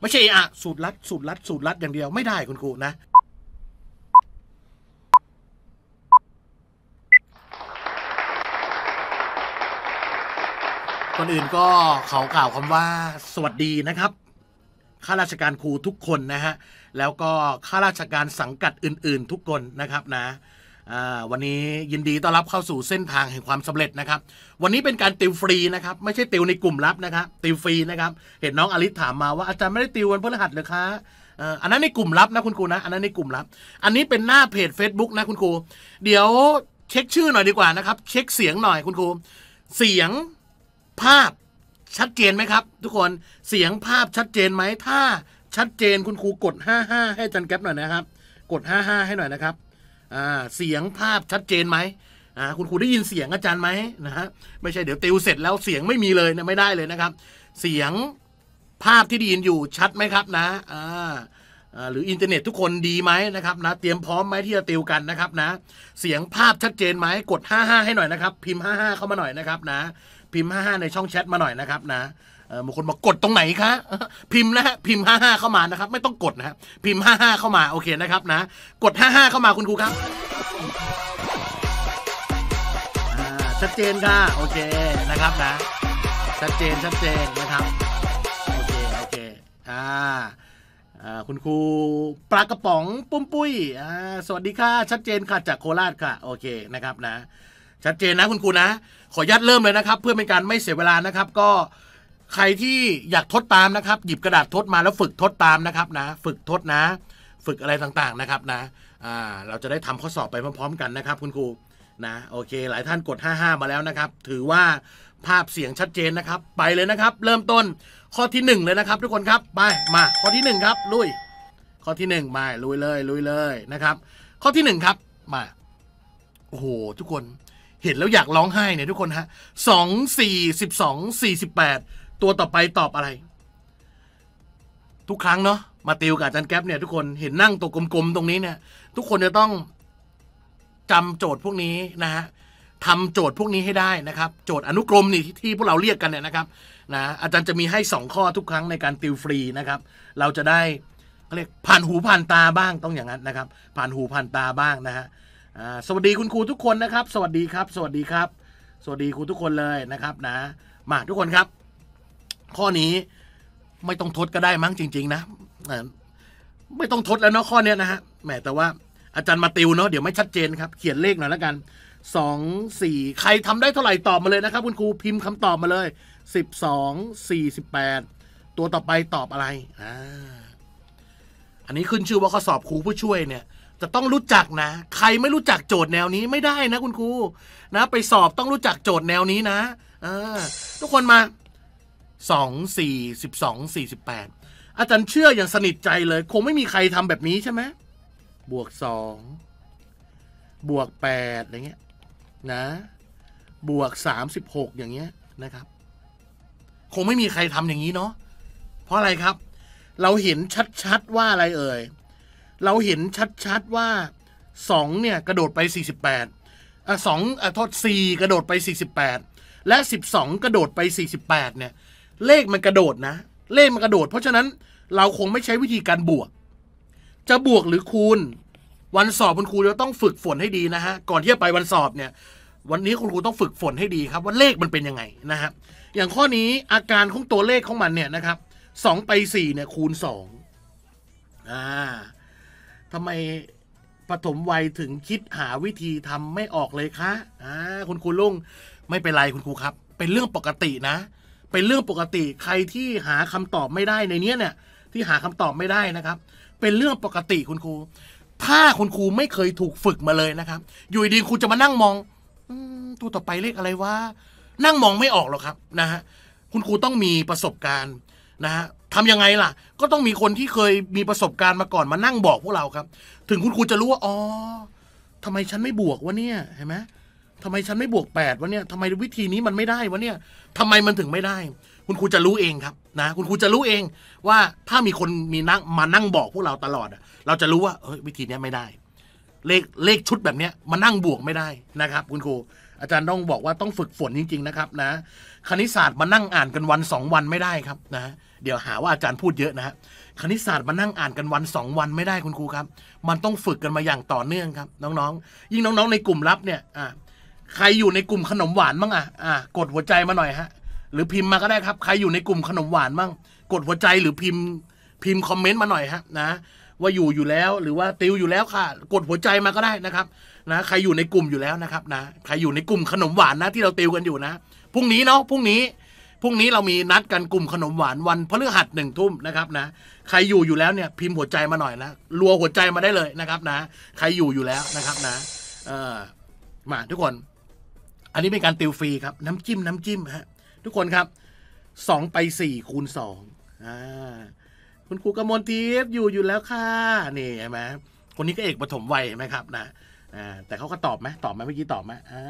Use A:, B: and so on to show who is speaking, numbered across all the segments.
A: ไม่ใช่อะสูตรลัดสูตรลัดสูตรลัดอย่างเดียวไม่ได้คุณครูนะ คนอื่นก็เขากล่าวคำว่าสวัสดีนะครับข้าราชการครูทุกคนนะฮะแล้วก็ข้าราชการสังกัดอื่น ๆ ทุกคนนะครับนะวันนี้ยินดีต้อนรับเข้าสู่เส้นทางแห่งความสำเร็จนะครับ วันนี้เป็นการติวฟรีนะครับ ไม่ใช่ติวในกลุ่มลับนะครับติวฟรีนะครับเห็นน้องอลิสถามมาว่าอาจารย์ไม่ได้ติววันพฤหัสหรือคะอันนั้นในกลุ่มลับนะคุณครูนะอันนั้นในกลุ่มลับ อันนี้เป็นหน้าเพจ Facebook นะคุณครูเดี๋ยวเช็คชื่อหน่อยดีกว่านะครับเช็คเสียงหน่อยคุณครูเสียงภาพชัดเจนไหมครับ ทุกคนเสียงภาพชัดเจนไหมถ้าชัดเจนคุณครูกด55ให้จันแก๊ปหน่อยนะครับกด 55 ให้หน่อยนะครับเสียงภาพชัดเจนไหม คุณครูได้ยินเสียงอาจารย์ไหมนะฮะ ไม่ใช่เดี๋ยวติวเสร็จแล้วเสียงไม่มีเลยนะไม่ได้เลยนะครับ เสียงภาพที่ได้ยินอยู่ชัดไหมครับนะ อ่าหรืออินเทอร์เน็ตทุกคนดีไหมนะครับนะเตรียมพร้อมไหมที่จะติวกันนะครับนะ เสียงภาพชัดเจนไหมกด55ให้หน่อยนะครับ พิมพ์55เข้ามาหน่อยนะครับนะพิมพ์55ในช่องแชทมาหน่อยนะครับนะบางคนบอกกดตรงไหนคะพิมพ์นะฮะพิมพ์ห้าห้าเข้ามานะครับ ไม่ต้องกดนะฮะพิมพ์ห้าห้าเข้ามาโอเคนะครับนะ กดห้าห้าเข้ามาคุณครูครับชัดเจนค่ะโอเคนะครับนะชัดเจนชัดเจนนะครับโอเคโอเคอ่าคุณครูปลากระป๋องปุ้มปุ้ยสวัสดีค่ะ ชัดเจนค่ะจากโคราชค่ะโอเคนะครับนะ ชัดเจนนะคุณครูนะ ขอยัดเริ่มเลยนะครับ เพื่อเป็นการไม่เสียเวลานะครับก็ใครที่อยากทดตามนะครับ หยิบกระดาษทดมาแล้วฝึกทดตามนะครับนะฝึกทดนะฝึกอะไรต่างๆนะครับนะเราจะได้ทำข้อสอบไปพร้อมๆกันนะครับ คุณครูนะโอเค หลายท่านกด55มาแล้วนะครับ ถือว่าภาพเสียงชัดเจนนะครับ ไปเลยนะครับ เริ่มต้นข้อที่ 1 เลยนะครับ ทุกคนครับไปมาข้อที่ 1 ครับลุยข้อที่1มาลุยเลย ลุยเลยนะครับ ข้อที่1ครับมา โอ้โหทุกคนเห็นแล้วอยากร้องไห้เนี่ยทุกคนฮะสองสี่สิบสองสี่สิบแปดตัวต่อไปตอบอะไร ทุกครั้งเนาะมาติวกับอาจารย์แก๊ปเนี่ย ทุกคนเห็นนั่งตัวกลมๆตรงนี้เนี่ย ทุกคนจะต้องจำโจทย์พวกนี้นะฮะทำโจทย์พวกนี้ให้ได้นะครับ โจทย์อนุกรมนี่ที่พวกเราเรียกกันเนี่ยนะครับนะอาจารย์จะมีให้ 2 ข้อทุกครั้งในการติวฟรีนะครับ เราจะได้เขาเรียกผ่านหูผ่านตาบ้างต้องอย่างนั้นนะครับ ผ่านหูผ่านตาบ้างนะฮะสวัสดีคุณครูทุกคนนะครับ สวัสดีครับ สวัสดีครับ สวัสดีครูทุกคนเลยนะครับ นะ มาทุกคนครับข้อนี้ไม่ต้องทดก็ได้มั้งจริง ๆ นะไม่ต้องทดแล้วเนาะข้อนี้นะฮะแหมแต่ว่าอาจารย์มาติวเนาะเดี๋ยวไม่ชัดเจนครับ เขียนเลขหน่อยแล้วกันสองสี่ใครทำได้เท่าไหร่ ตอบมาเลยนะครับคุณครู พิมพ์คำตอบมาเลยสิบสองสี่สิบแปดตัวต่อไปตอบอะไรอ่าอันนี้ขึ้นชื่อว่าข้อสอบครูผู้ช่วยเนี่ย จะต้องรู้จักนะ ใครไม่รู้จักโจทย์แนวนี้ไม่ได้นะ คุณครูนะไปสอบต้องรู้จักโจทย์แนวนี้นะอ่าทุกคนมาสองสี่สิบสองสี่สิบแปดอาจารย์เชื่ออย่างสนิทใจเลย คงไม่มีใครทำแบบนี้ใช่ไหมบวกสองบวกแปดอย่างเงี้ยนะ บวกสามสิบหกอย่างเงี้ยนะครับ คงไม่มีใครทำอย่างนี้เนาะ เพราะอะไรครับ เราเห็นชัดๆว่าอะไรเอ่ย เราเห็นชัดๆว่าสองเนี่ยกระโดดไปสี่สิบแปดอ่ะสองอ่ะโทษสี่กระโดดไปสี่สิบแปดและสิบสองกระโดดไปสี่สิบแปดเนี่ยเลขมันกระโดดนะ เลขมันกระโดด เพราะฉะนั้นเราคงไม่ใช้วิธีการบวก จะบวกหรือคูณ วันสอบคุณครูจะต้องฝึกฝนให้ดีนะฮะก่อนที่จะไปวันสอบเนี่ย วันนี้คุณครูต้องฝึกฝนให้ดีครับว่าเลขมันเป็นยังไงนะฮะอย่างข้อนี้อาการของตัวเลขของมันเนี่ยนะครับสองไปสี่เนี่ย คูณสองอ่าทำไมปฐมวัยถึงคิดหาวิธีทำไม่ออกเลยคะอ่าคุณครูลุงไม่เป็นไรคุณครูครับ เป็นเรื่องปกตินะเป็นเรื่องปกติใครที่หาคำตอบไม่ได้ในเนี้ยเนี่ย ที่หาคำตอบไม่ได้นะครับ เป็นเรื่องปกติคุณครูถ้าคุณครูไม่เคยถูกฝึกมาเลยนะครับ อยู่ดีครูจะมานั่งมองอตัวต่อไปเลขอะไรวะนั่งมองไม่ออกหรอกครับ นะฮะคุณครูต้องมีประสบการณ์นะฮะทำยังไงล่ะ ก็ต้องมีคนที่เคยมีประสบการณ์มาก่อนมานั่งบอกพวกเราครับ ถึงคุณครูจะรู้ว่าอ๋อทำไมฉันไม่บวกวะเนี่ยเห็นไหมทำไมฉันไม่บวกแปดวะเนี่ยทำไมวิธีนี้มันไม่ได้วะเนี่ย ทำไมมันถึงไม่ได้ คุณครูจะรู้เองครับนะ คุณครูจะรู้เอง ว่าถ้ามีคนมีนั่งมานั่งบอกพวกเราตลอด เราจะรู้ว่าเอ้ยวิธีนี้ไม่ได้ เลขเลขชุดแบบเนี้ยมานั่งบวกไม่ได้นะครับ คุณครู อาจารย์ต้องบอกว่าต้องฝึกฝนจริง ๆ นะครับนะ คณิตศาสตร์มานั่งอ่านกันวัน 2 วันไม่ได้ครับนะ เดี๋ยวหาว่าอาจารย์พูดเยอะนะคณิตศาสตร์มานั่งอ่านกันวัน 2 วันไม่ได้ คุณครูครับ มันต้องฝึกกันมาอย่างต่อเนื่องครับ น้องๆยิ่งน้อง ๆ ในกลุ่มลับเนี่ยอ่าใครอยู่ในกลุ่มขนมหวานบ้างอ่ะ อ่ะกดหัวใจมาหน่อยฮะ หรือพิมพ์มาก็ได้ครับ ใครอยู่ในกลุ่มขนมหวานบ้างกดหัวใจหรือพิมพ์พิมพ์คอมเมนต์มาหน่อยฮะนะ ว่าอยู่อยู่แล้วหรือว่าติวอยู่แล้วค่ะ กดหัวใจมาก็ได้นะครับ นะ ใครอยู่ในกลุ่มอยู่แล้วนะครับนะ ใครอยู่ในกลุ่มขนมหวานนะที่เราติวกันอยู่นะ พรุ่งนี้เนาะ พรุ่งนี้ พรุ่งนี้เรามีนัดกันกลุ่มขนมหวานวันพฤหัสหนึ่งทุ่มนะครับนะ ใครอยู่อยู่แล้วเนี่ย พิมพ์หัวใจมาหน่อยนะ รัวหัวใจมาได้เลยนะครับ นะใครอยู่อยู่แล้วนะครับนะ เออมาทุกคนอันนี้เป็นการติวฟรีครับ น้ำจิ้มน้ำจิ้มฮะทุกคนครับสองไปสี่คูณสองอ่าคุณครูกมลทีฟอยู่อยู่แล้วค่ะนี่ใช่ไหมคนนี้ก็เอกปฐมวัยไหมครับนะอ่าแต่เขาก็ตอบไหมตอบไหมเมื่อกี้ตอบไหมอ่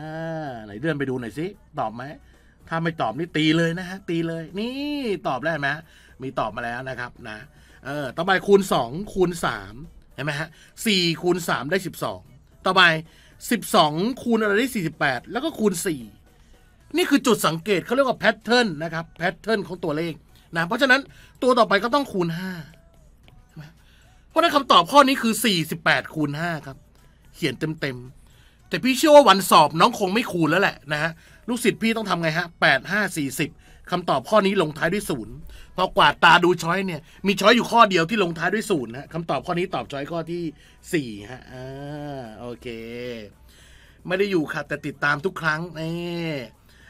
A: าไหนเลื่อนไปดูหน่อยสิตอบไหมถ้าไม่ตอบนี่ตีเลยนะฮะตีเลยนี่ตอบได้ไหมมีตอบมาแล้วนะครับนะเออต่อไปคูณ2คูณ3เห็นไหมฮะสี่คูณ 3 ได้ 12 ต่อไป12 คูณอะไรี่ส48 แล้วก็ คูณ 4 นี่คือจุดสังเกตเขาเรียกว่าแพทเทิร์นนะครับแพทเทิร์นของตัวเลขนะเพราะฉะนั้นตัวต่อไปก็ต้องคูณ 5 เพราะนั้นคำตอบข้อนี้คือ 48 คูณ5ครับ เขียนเต็ม ๆ แต่พี่เชื่อว่าวันสอบน้องคงไม่คูณแล้วแหละนะฮะลูกศิษย์พี่ต้องทำไงฮะ8 5 40คำตอบข้อนี้ลงท้ายด้วยศูนย์พอกวาดตาดูช้อยเนี่ย มีช้อยอยู่ข้อเดียวที่ลงท้ายด้วยศูนย์นะคำตอบข้อนี้ตอบช้อยข้อที่สี่ฮะอ่าโอเค ไม่ได้อยู่ค่ะแต่ติดตามทุกครั้งเ่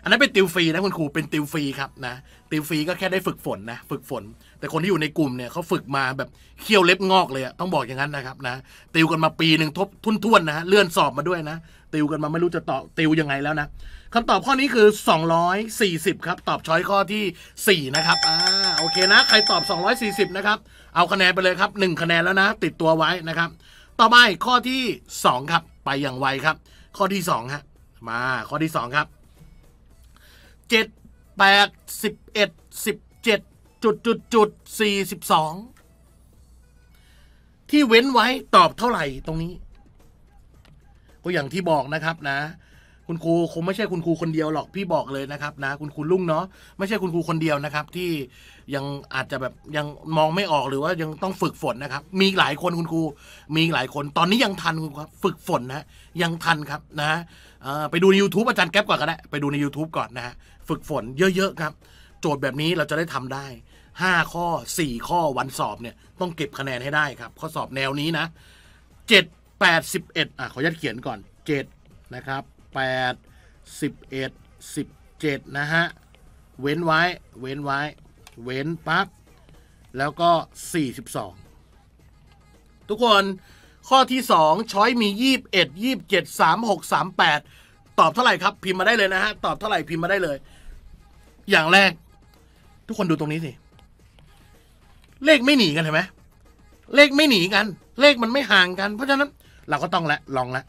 A: อันนั้นเป็นติวฟรีนะคุณครูเป็นติวฟรีครับนะติวฟรีก็แค่ได้ฝึกฝนนะ ฝึกฝน แต่คนที่อยู่ในกลุ่มเนี่ยเขาฝึกมาแบบเคี่ยวเล็บงอกเลยอะต้องบอกอย่างนั้นนะครับนะติวกันมาปีหนึ่งทบทุนท่วนนะเลื่อนสอบมาด้วยนะติวกันมาไม่รู้จะตอบติวยังไงแล้วนะคำตอบข้อนี้คือ 240 ครับ ตอบช้อยข้อที่4นะครับอ่าโอเคนะใครตอบ 240 นะครับ เอาคะแนนไปเลยครับ 1 คะแนนแล้วนะ ติดตัวไว้นะครับ ต่อไปข้อที่ 2 ครับ ไปอย่างไวครับ ข้อที่2ฮะมาข้อที่ 2 ครับเจ็ดแปดสิบเอ็ดสิบเจ็ดจุดจุดจุดสี่สิบสองที่เว้นไว้ตอบเท่าไหร่ตรงนี้ก็อย่างที่บอกนะครับนะ คุณครูคงไม่ใช่คุณครูคนเดียวหรอกพี่บอกเลยนะครับนะ คุณครูลุงเนาะไม่ใช่คุณครูคนเดียวนะครับ ที่ยังอาจจะแบบยังมองไม่ออกหรือว่ายังต้องฝึกฝนนะครับ มีหลายคนคุณครูมีหลายคน ตอนนี้ยังทันคุณครับฝึกฝนนะ ยังทันครับนะไปดูใน YouTube อาจารย์แก๊ปก่อนก็ได้ไปดูใน YouTube ก่อนนะฮะฝึกฝนเยอะ ๆ ครับ โจทย์แบบนี้เราจะได้ทำได้ 5 ข้อ 4 ข้อวันสอบเนี่ยต้องเก็บคะแนนให้ได้ครับ ข้อสอบแนวนี้นะ7 8 1เอ่ะขอยัดเขียนก่อน7นะครับ8 11 17นะฮะเว้นไว้เว้นไว้ เว้นปั๊บแล้วก็ 42 ทุกคนข้อที่ 2 ช้อยมี21 27 36 38 ตอบเท่าไหร่ครับ พิมพ์มาได้เลยนะฮะตอบเท่าไหร่พิมพ์มาได้เลยอย่างแรก ทุกคนดูตรงนี้สิเลขไม่หนีกันเห็นไหมเลขไม่หนีกัน เลขมันไม่ห่างกัน เพราะฉะนั้นเราก็ต้องละลองละ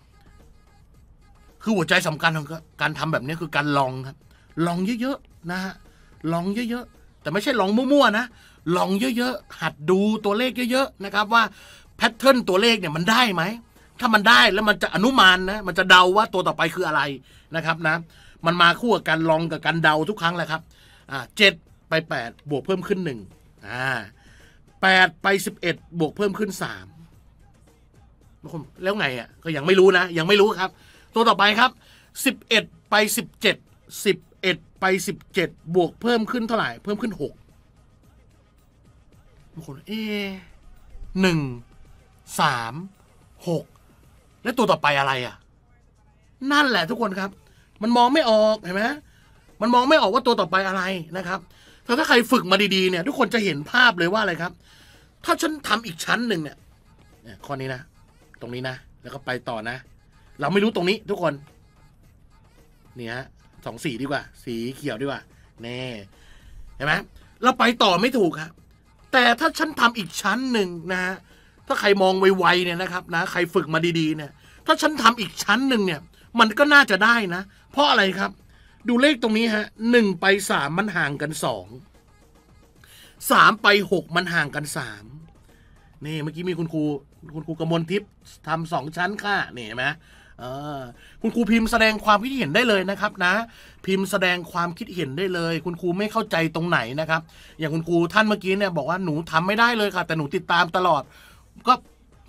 A: คือหัวใจสำคัญของการทำแบบนี้คือการลองครับ ลองเยอะๆนะฮะลองเยอะๆแต่ไม่ใช่ลองมั่วๆนะลองเยอะๆหัดดูตัวเลขเยอะๆนะครับ ว่าแพทเทิร์นตัวเลขเนี่ยมันได้ไหมถ้ามันได้แล้วมันจะอนุมานนะมันจะเดาว่าตัวต่อไปคืออะไรนะครับนะมันมาคู่กับการลองกับการเดาทุกครั้งแหละครับ อ่าเจ็ดไปแปดบวกเพิ่มขึ้นหนึ่งอ่าแปดไปสิบเอ็ดบวกเพิ่มขึ้นสามคนแล้วไงอ่ะก็ยังไม่รู้นะยังไม่รู้ครับ ตัวต่อไปครับสิบเอ็ดไปสิบเจ็ดสิบเอ็ดไปสิบเจ็ดบวกเพิ่มขึ้นเท่าไหร่เพิ่มขึ้นหกบางคนเอหนึ่งสามหกแล้วตัวต่อไปอะไรอ่ะ นั่นแหละทุกคนครับมันมองไม่ออกเห็นไหมมันมองไม่ออกว่าตัวต่อไปอะไรนะครับ แต่ถ้าใครฝึกมาดีๆเนี่ย ทุกคนจะเห็นภาพเลยว่าอะไรครับ ถ้าฉันทำอีกชั้นหนึ่งเนี่ย ข้อนี้นะ ตรงนี้นะ แล้วก็ไปต่อนะ เราไม่รู้ตรงนี้ ทุกคน เนี่ยสองสีดีกว่า สีเขียวดีกว่า แน่เห็นไหมเราไปต่อไม่ถูกครับ แต่ถ้าฉันทำอีกชั้นหนึ่งนะฮะถ้าใครมองไวๆเนี่ยนะครับนะ ใครฝึกมาดีๆเนี่ย ถ้าฉันทำอีกชั้นหนึ่งเนี่ย มันก็น่าจะได้นะเพราะอะไรครับดูเลขตรงนี้ฮะหนึ่งไปสามมันห่างกันสองสามไปหกมันห่างกันสามนี่เมื่อกี้มีคุณครูคุณครูกระมวลทิพย์ทำสองชั้นค่ะนี่เห็นไหมคุณครูพิมพ์แสดงความคิดเห็นได้เลยนะครับ นะ พิมพ์แสดงความคิดเห็นได้เลย คุณครูไม่เข้าใจตรงไหนนะครับ อย่างคุณครูท่านเมื่อกี้เนี่ยบอกว่าหนูทำไม่ได้เลยค่ะแต่หนูติดตามตลอด ก็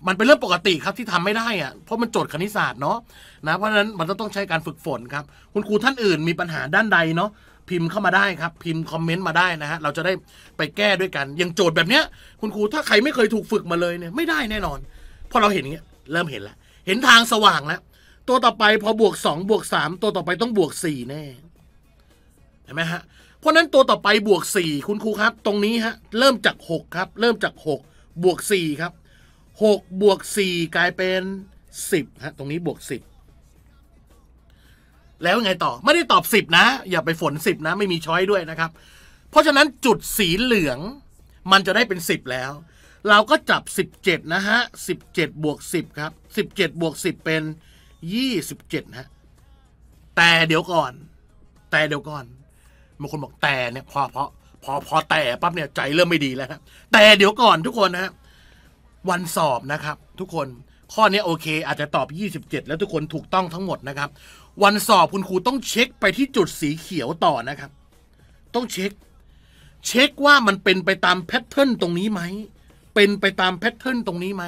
A: มันเป็นเรื่องปกติครับที่ทำไม่ได้อะเพราะมันโจทย์คณิตศาสตร์เนาะนะ เพราะฉะนั้นมันจะต้องใช้การฝึกฝนครับคุณครูท่านอื่นมีปัญหาด้านใดเนาะพิมพ์เข้ามาได้ครับพิมพ์คอมเมนต์มาได้นะฮะเราจะได้ไปแก้ด้วยกัน ยังโจทย์แบบเนี้ย คุณครูถ้าใครไม่เคยถูกฝึกมาเลยเนี่ยไม่ได้แน่นอนพอเราเห็นเงี้ยเริ่มเห็นแล้ว เห็นทางสว่างแล้ว ตัวต่อไปพอบวก 2 บวก 3 ตัวต่อไปต้องบวก4แน่เห็นไหมฮะเพราะนั้นตัวต่อไปบวก4คุณครูครับตรงนี้ฮะ เริ่มจาก 6 ครับ เริ่มจาก6บวก4ครับหกบวกสี่กลายเป็นสิบฮะตรงนี้บวกสิบแล้วไงต่อ ไม่ได้ตอบสิบนะ อย่าไปฝนสิบนะ ไม่มีช้อยด้วยนะครับ เพราะฉะนั้นจุดสีเหลืองมันจะได้เป็นสิบแล้ว เราก็จับสิบเจ็ดนะฮะสิบเจ็ดบวกสิบครับสิบเจ็ดบวกสิบเป็นยี่สิบเจ็ดฮะแต่เดี๋ยวก่อน แต่เดี๋ยวก่อนบางคนบอกแต่เนี่ยพอพอพอพอแต่ปั๊บเนี่ยใจเริ่มไม่ดีแล้วนะแต่เดี๋ยวก่อนทุกคนนะัะวันสอบนะครับ ทุกคนข้อนี้โอเค อาจจะตอบ27 แล้วทุกคนถูกต้องทั้งหมดนะครับ วันสอบคุณครูต้องเช็คไปที่จุดสีเขียวต่อนะครับ ต้องเช็ค เช็คว่ามันเป็นไปตามแพทเทิร์นตรงนี้ไหมเป็นไปตามแพทเทิร์นตรงนี้ไหม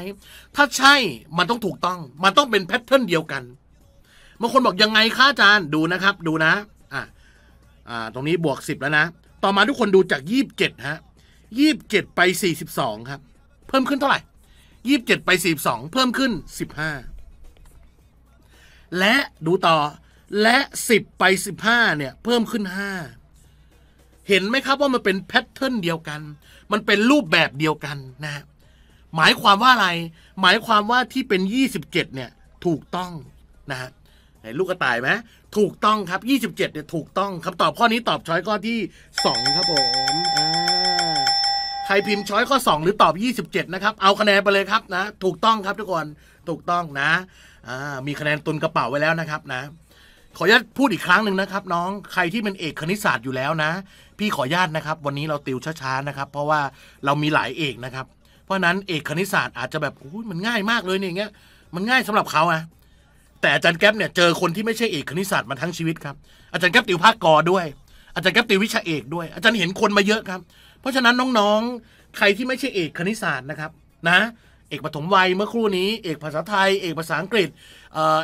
A: ถ้าใช่มันต้องถูกต้อง มันต้องเป็นแพทเทิร์นเดียวกันบางคนบอกยังไงคะอาจารย์ดูนะครับ ดูนะอ่าอ่าตรงนี้บวก10แล้วนะต่อมาทุกคนดูจาก 27ฮะ27ไป42ครับเพิ่มขึ้นเท่าไหร่ยี่สิบเจ็ดไปสี่สองเพิ่มขึ้นสิบห้าและดูต่อและสิบไปสิบห้าเนี่ยเพิ่มขึ้นห้าเห็นไหมครับว่ามันเป็นแพทเทิร์นเดียวกัน มันเป็นรูปแบบเดียวกันนะฮะหมายความว่าอะไร หมายความว่าที่เป็นยี่สิบเจ็ดเนี่ยถูกต้องนะฮะไหนลูกกระต่ายไหมถูกต้องครับยี่สิบเจ็ดเนี่ยถูกต้องคำตอบข้อนี้ตอบช้อยข้อที่สองครับผมครพิมพ์ช้อยข้อ2หรือตอบ 27 นะครับ เอาคะแนนไปเลยครับนะ ถูกต้องครับทุกคนถูกต้องนะมีคะแนนตุนกระเป๋าไว้แล้วนะครับนะ ขออนุญาตพูดอีกครั้งหนึ่งนะครับ น้องใครที่เป็นเอกคณิตศาสตร์อยู่แล้วนะ พี่ขออนุญาตนะครับ วันนี้เราติวช้าๆนะครับ เพราะว่าเรามีหลายเอกนะครับ เพราะนั้นเอกคณิตศาสตร์อาจจะแบบอ้ยมันง่ายมากเลยเนี่ยอย่างเงี้ย มันง่ายสำหรับเขาอะแต่อาจารย์แก๊ปเนี่ยเจอคนที่ไม่ใช่เอกคณิตศาสตร์มาทั้งชีวิตครับอาจารย์แก๊ปติวภาคกอด้วยอาจารย์แก๊ปติววิชาเอกด้วย อาจารย์เห็นคนมาเยอะครับเพราะฉะนั้นน้องๆ ใครที่ไม่ใช่เอกคณิตศาสตร์นะครับนะเอกปฐมวัยเมื่อครู่นี้เอกภาษาไทยเอกภาษาอังกฤษ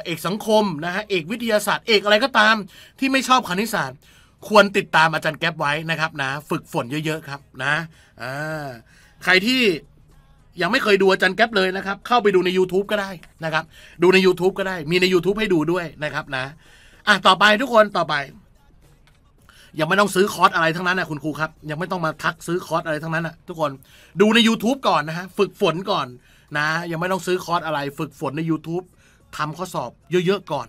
A: เอกสังคมนะฮะเอกวิทยาศาสตร์ เอกอะไรก็ตามที่ไม่ชอบคณิตศาสตร์ ควรติดตามอาจารย์แก๊ปไว้นะครับนะฝึกฝนเยอะ ๆครับนะใครที่ยังไม่เคยดูอาจารย์แก๊ปเลยนะครับ เข้าไปดูใน YouTube ก็ได้นะครับดูใน YouTube ก็ได้ มีใน YouTube ให้ดูด้วยนะครับนะอ่ะต่อไปทุกคนต่อไปยังไม่ต้องซื้อคอร์สอะไรทั้งนั้นนะคุณครูครับยังไม่ต้องมาทักซื้อคอร์สอะไรทั้งนั้นนะทุกคนดูใน YouTube ก่อนนะฮะฝึกฝนก่อนนะยังไม่ต้องซื้อคอร์สอะไร ฝึกฝนใน YouTube ทำข้อสอบเยอะๆ ก่อน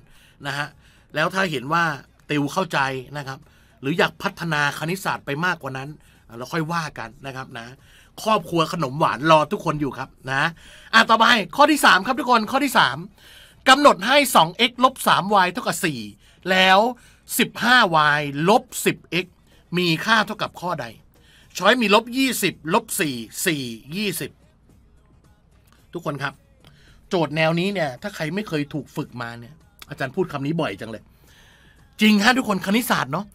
A: นะฮะแล้วถ้าเห็นว่าติวเข้าใจนะครับหรืออยากพัฒนาคณิตศาสตร์ไปมากกว่านั้น เราค่อยว่ากันนะครับนะครอบครัวขนมหวานรอทุกคนอยู่ครับนะอ่ะต่อไปข้อที่ 3 ครับทุกคนข้อที่ 3 กำหนดให้ 2x ลบ 3y เท่ากับ 4 แล้ว 15y ลบ 10x มีค่าเท่ากับข้อใด ช้อยมีลบ20ลบ4 4 20ทุกคนครับ โจทย์แนวนี้เนี่ย ถ้าใครไม่เคยถูกฝึกมาเนี่ยอาจารย์พูดคำนี้บ่อยจังเลย จริงฮะทุกคนคณิตศาสตร์เนาะ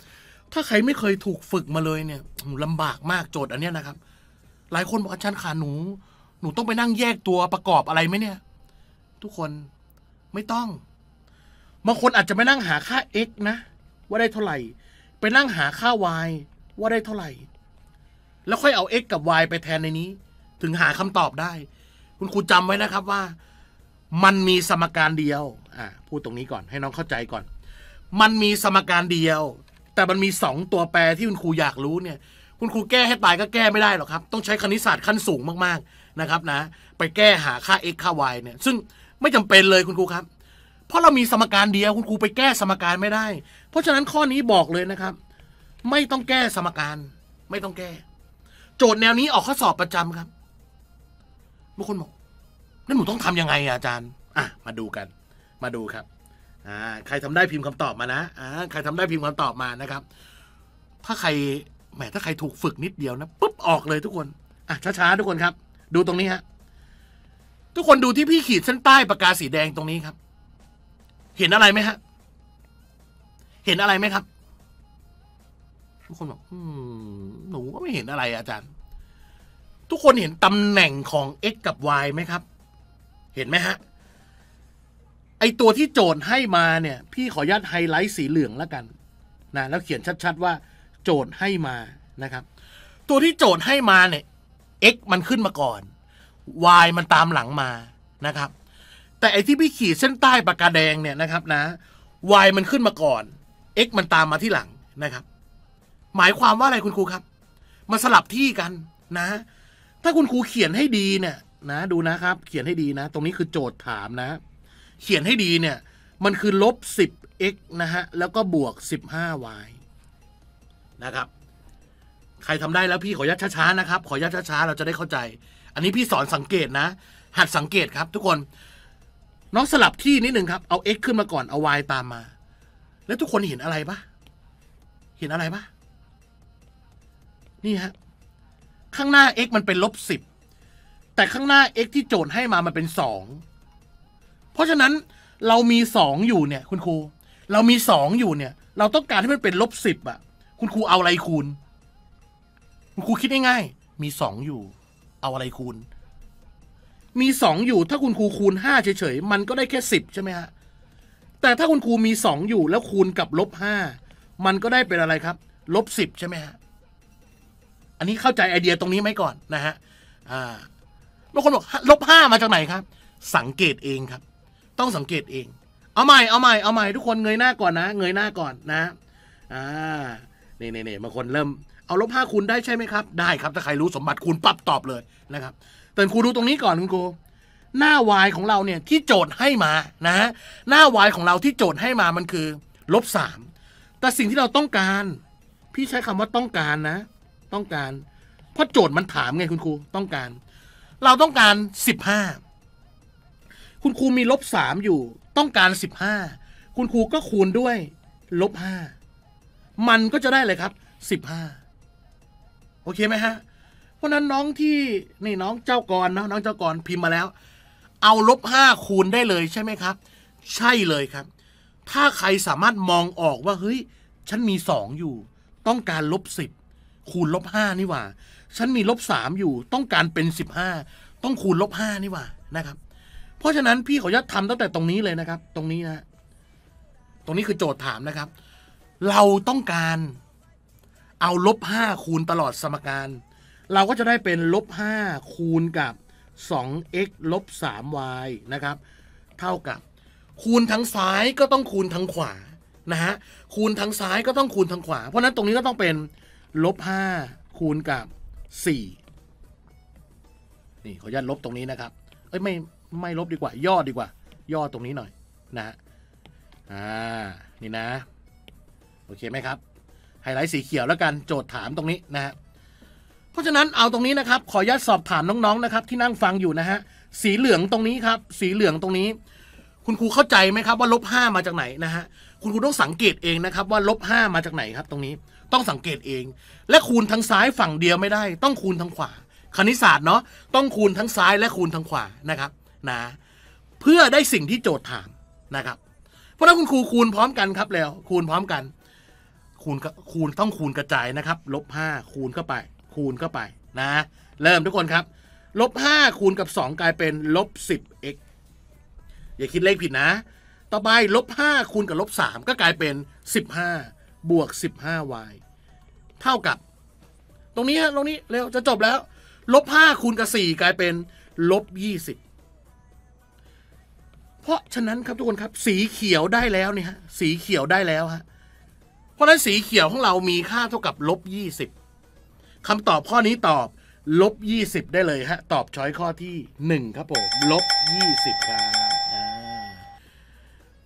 A: ถ้าใครไม่เคยถูกฝึกมาเลยเนี่ยลำบากมากโจทย์อันนี้นะครับ หลายคนบอกอาจารย์ขาหนูหนูต้องไปนั่งแยกตัวประกอบอะไรไหมเนี่ย ทุกคนไม่ต้องบางคนอาจจะไม่นั่งหาค่า x นะว่าได้เท่าไหร่ ไปนั่งหาค่า y ว่าได้เท่าไหร่ แล้วค่อยเอา x กับ y ไปแทนในนี้ ถึงหาคำตอบได้ คุณครูจำไว้นะครับว่ามันมีสมการเดียวอ่าพูดตรงนี้ก่อนให้น้องเข้าใจก่อน มันมีสมการเดียว แต่มันมีสองตัวแปรที่คุณครูอยากรู้เนี่ย คุณครูแก้ให้ตายก็แก้ไม่ได้หรอกครับ ต้องใช้คณิตศาสตร์ขั้นสูงมากๆนะครับนะไปแก้หาค่า x ค่า y เนี่ยซึ่งไม่จำเป็นเลยคุณครูครับเพราะเรามีสมการเดียวคุณครูไปแก้สมการไม่ได้ เพราะฉะนั้นข้อนี้บอกเลยนะครับ ไม่ต้องแก้สมการ ไม่ต้องแก้ โจทย์แนวนี้ออกข้อสอบประจำครับบางคนบอกนั่นหนูต้องทํำยังไงอาจารย์อ่ะมาดูกัน มาดูครับอ่า ใครทำได้พิมพ์คำตอบมานะอ่าใครทำได้พิมพ์คำตอบมานะครับ ถ้าใครแหม ถ้าใครถูกฝึกนิดเดียวนะปุ๊บออกเลยทุกคน อ่ะช้า ๆทุกคนครับ ดูตรงนี้ฮะทุกคนดูที่พี่ขีดเส้นใต้ปากกาสีแดงตรงนี้ครับเห็นอะไรไหมฮะ เห็นอะไรไหมครับ ทุกคนบอกหนูก็ไม่เห็นอะไรอาจารย์ ทุกคนเห็นตำแหน่งของ x กับ y ไหมครับ เห็นไหมฮะ ไอตัวที่โจทย์ให้มาเนี่ย พี่ขออนุญาตไฮไลท์สีเหลืองแล้วกัน นะ แล้วเขียนชัด ๆว่าโจทย์ให้มา นะครับ ตัวที่โจทย์ให้มาเนี่ย x มันขึ้นมาก่อน y มันตามหลังมา นะครับแต่ไอที่พี่ขีดเส้นใต้ปากกาแดงเนี่ยนะครับนะ y มันขึ้นมาก่อน x มันตามมาที่หลังนะครับ หมายความว่าอะไรคุณครูครับ มาสลับที่กันนะ ถ้าคุณครูเขียนให้ดีเนี่ยนะดูนะครับเขียนให้ดีนะ ตรงนี้คือโจทย์ถามนะเขียนให้ดีเนี่ยมันคือลบ 10x นะฮะแล้วก็บวก 15y นะครับใครทำได้แล้วพี่ขอยัดช้าๆนะครับ ขอยัดช้าๆเราจะได้เข้าใจ อันนี้พี่สอนสังเกตนะ หัดสังเกตครับ ทุกคนน้องสลับที่นิดหนึ่งครับ เอา x ขึ้นมาก่อน เอา y ตามมา แล้วทุกคนเห็นอะไรปะเห็นอะไรปะนี่ฮะ ข้างหน้า x มันเป็นลบสิบ แต่ข้างหน้า x ที่โจทย์ให้มามันเป็นสอง เพราะฉะนั้นเรามีสองอยู่เนี่ย คุณครู เรามีสองอยู่เนี่ย เราต้องการให้มันเป็นลบสิบอ่ะ คุณครูเอาอะไรคูณ คุณครูคิดง่ายๆมีสองอยู่ เอาอะไรคูณมีสองอยู่ถ้าคุณครูคูณห้าเฉยๆ มันก็ได้แค่สิบใช่ไหมฮะแต่ถ้าคุณครูมีสองอยู่แล้วคูณกับลบห้ามันก็ได้เป็นอะไรครับลบสิบใช่ไหมฮะอันนี้เข้าใจไอเดียตรงนี้ไหมก่อนนะฮะอ่าบางคนบอกลบห้ามาจากไหนครับสังเกตเองครับ ต้องสังเกตเอง เอาใหม่เอาใหม่เอาใหม่ทุกคนเงยหน้าก่อนนะ เงยหน้าก่อนนะอ่านี่นี่นี่บางคนเริ่มเอาลบห้าคูณได้ใช่ไหมครับ ได้ครับ ถ้าใครรู้สมบัติคูณปั๊บตอบเลยนะครับแต่ครูดูตรงนี้ก่อนคุณครูหน้าวายของเราเนี่ยที่โจทย์ให้มานะ หน้าวายของเราที่โจทย์ให้มามันคือลบสามแต่สิ่งที่เราต้องการ พี่ใช้คำว่าต้องการนะ ต้องการเพราะโจทย์มันถามไงคุณครูต้องการ เราต้องการสิบห้าคุณครูมีลบสามอยู่ ต้องการสิบห้าคุณครูก็คูณด้วยลบห้ามันก็จะได้เลยครับสิบห้าโอเคไหมฮะราะนั้นน้องที่นี่น้องเจ้ากรนะน้องเจ้ากรพิมพ์มาแล้ว เอาลบห้าคูณได้เลยใช่ไหมครับ ใช่เลยครับ ถ้าใครสามารถมองออกว่า เฮ้ย ฉันมีสองอยู่ ต้องการลบสิบคูณลบห้านี่หว่า ฉันมีลบสามอยู่ ต้องการเป็นสิบห้าต้องคูณลบห้านี่หว่านะครับ เพราะฉะนั้นพี่ขออนุญาตทำตั้งแต่ตรงนี้เลยนะครับ ตรงนี้นะตรงนี้คือโจทย์ถามนะครับ เราต้องการ เอาลบห้าคูณตลอดสมการเราก็จะได้เป็นลบ5คูณกับ 2x ลบ 3y นะครับ เท่ากับ คูณทั้งซ้ายก็ต้องคูณทั้งขวานะฮะคูณทั้งซ้ายก็ต้องคูณทั้งขวาเพราะนั้นตรงนี้ก็ต้องเป็นลบ5คูณกับ4นี่ขออนุญาตลบตรงนี้นะครับเอ้ยไม่ไม่ลบดีกว่าย่อดีกว่าย่อตรงนี้หน่อยนะฮะอ่านี่นะโอเคไหมครับไฮไลท์สีเขียวแล้วกันโจทย์ถามตรงนี้นะฮะเพราะฉะนั้นเอาตรงนี้นะครับ ขออนุญาตสอบถามน้องๆนะครับที่นั่งฟังอยู่นะฮะสีเหลืองตรงนี้ครับ สีเหลืองตรงนี้ คุณครูเข้าใจไหมครับว่า ลบห้ามาจากไหนนะฮะคุณครูต้องสังเกตเองนะครับ ว่าลบห้ามาจากไหนครับตรงนี้ต้องสังเกตเอง และคูณทางซ้ายฝั่งเดียวไม่ได้ ต้องคูณทางขวา คณิตศาสตร์เนาะต้องคูณทั้งซ้ายและคูณทางขวานะครับนะเพื่อได้สิ่งที่โจทย์ถามนะครับ เพราะนั้นคุณครูคูณพร้อมกันครับแล้ว คูณพร้อมกัน คูณคูณต้องคูณกระจายนะครับลบห้าคูณเข้าไปคูณเข้าไปนะเริ่มทุกคนครับลบ5คูณกับ 2 กลายเป็นลบ 10x อย่าคิดเลขผิดนะ ต่อไปลบ5คูณกับลบ3ก็กลายเป็น 15บวก 15y เท่ากับ ตรงนี้ฮะตรงนี้เร็วจะจบแล้วลบ5คูณกับ 4 กลายเป็นลบ20เพราะฉะนั้นครับทุกคนครับสีเขียวได้แล้วเนี่ยฮะสีเขียวได้แล้วฮะเพราะฉะนั้นสีเขียวของเรามีค่าเท่ากับลบ20คำตอบข้อนี้ตอบลบยี่สิบได้เลยฮะตอบช้อยข้อที่หนึ่งครับผมลบยี่สิบครับ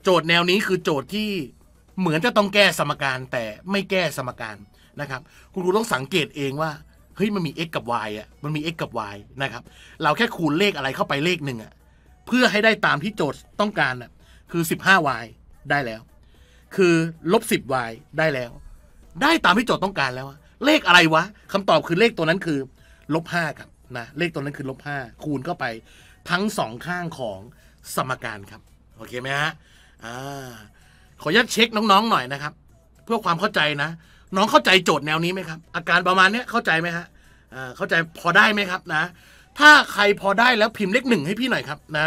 A: โจทย์แนวนี้คือโจทย์ที่เหมือนจะต้องแก้สมการแต่ไม่แก้สมการนะครับ คุณครูต้องสังเกตเองว่าเฮ้ยมันมี x กับ y อ่ะมันมี x กับ y นะครับ เราแค่คูณเลขอะไรเข้าไปเลขหนึ่งอ่ะเพื่อให้ได้ตามที่โจทย์ต้องการอ่ะคือ 15y ได้แล้ว คือลบ 10y ได้แล้ว ได้ตามที่โจทย์ต้องการแล้วเลขอะไรวะคำตอบคือเลขตัวนั้นคือลบห้าครับนะเลขตัวนั้นคือลบห้าคูณเข้าไปทั้งสองข้างของสมการครับโอเคไหมฮะอ่าขออนุญาตเช็คน้องๆหน่อยนะครับ เพื่อความเข้าใจนะ น้องเข้าใจโจทย์แนวนี้ไหมครับอาการประมาณนี้เข้าใจไหมฮะอ่าเข้าใจพอได้ไหมครับนะ ถ้าใครพอได้แล้วพิมพ์เลขหนึ่งให้พี่หน่อยครับนะ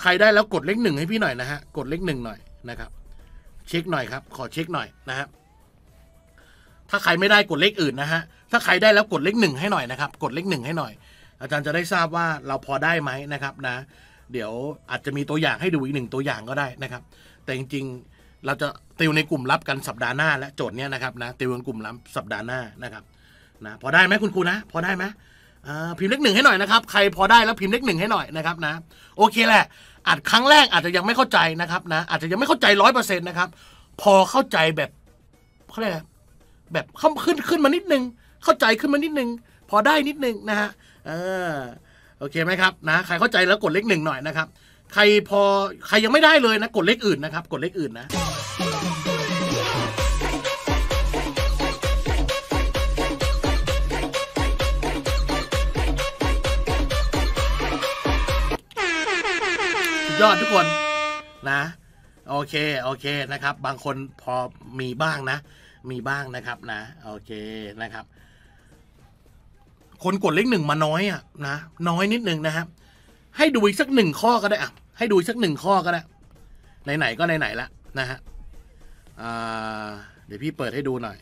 A: ใครได้แล้วกดเลขหนึ่งให้พี่หน่อยนะฮะกดเลขหนึ่งหน่อยนะครับ เช็คหน่อยครับ ขอเช็คหน่อยนะครับถ้าใครไม่ได้กดเลขอื่น นะฮะ ถ้าใครได้แล้วกดเลขหนึ่งให้หน่อยนะครับ กดเลขหนึ่งให้หน่อย อาจารย์จะได้ทราบว่าเราพอได้ไหมนะครับนะ เดี๋ยวอาจจะมีตัวอย่างให้ดูอีกหนึ่งตัวอย่างก็ได้นะครับ แต่จริงๆ เราจะติวในกลุ่มลับกันสัปดาห์หน้าและโจทย์เนี้ยนะครับนะ ติวในกลุ่มลับสัปดาห์หน้านะครับนะพอได้ไหมคุณครูนะ พอได้ไหมพิมพ์เลขหนึ่งให้หน่อยนะครับใครพอได้แล้วพิมพ์เลขหนึ่งให้หน่อยนะครับนะโอเคแหละ อาจครั้งแรกอาจจะยังไม่เข้าใจนะครับนะอาจจะยังไม่เข้าใจร้อยเปอร์เซ็นต์นะครับพอเข้าใจแบบเขาเรียกแบบข้าขึ้นขึ้นมานิดนึง เข้าใจขึ้นมานิดนึง พอได้นิดนึงนะฮะเออโอเคไหมครับนะใครเข้าใจแล้วกดเลขหนึ่งหน่อยนะครับ ใครพอใครยังไม่ได้เลยนะ กดเลขอื่นนะครับ กดเลขอื่นนะยอดทุกคน นะ โอเค โอเคนะครับ บางคนพอมีบ้างนะมีบ้างนะครับนะ โอเคนะครับ คนกดเลขหนึ่งมาน้อยอ่ะนะน้อยนิดนึงนะครับ ให้ดูอีกสักหนึ่งข้อก็ได้อ่ะให้ดูอีกสักหนึ่งข้อก็ได้ ไหนๆก็ไหนๆละนะฮะเดี๋ยวพี่เปิดให้ดูหน่อย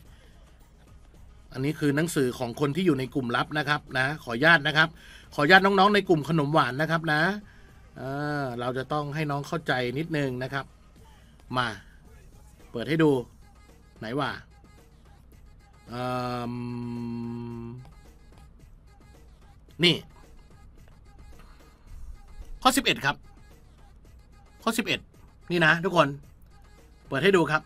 A: อันนี้คือหนังสือของคนที่อยู่ในกลุ่มลับนะครับนะ ขอญาตนะครับ ขอญาตน้อง ๆในกลุ่มขนมหวานนะครับนะเราจะต้องให้น้องเข้าใจนิดนึงนะครับ มาเปิดให้ดู ไหนว่านี่ ข้อสิบเอ็ดครับ ข้อสิบเอ็ดนี่นะทุกคน เปิดให้ดูครับ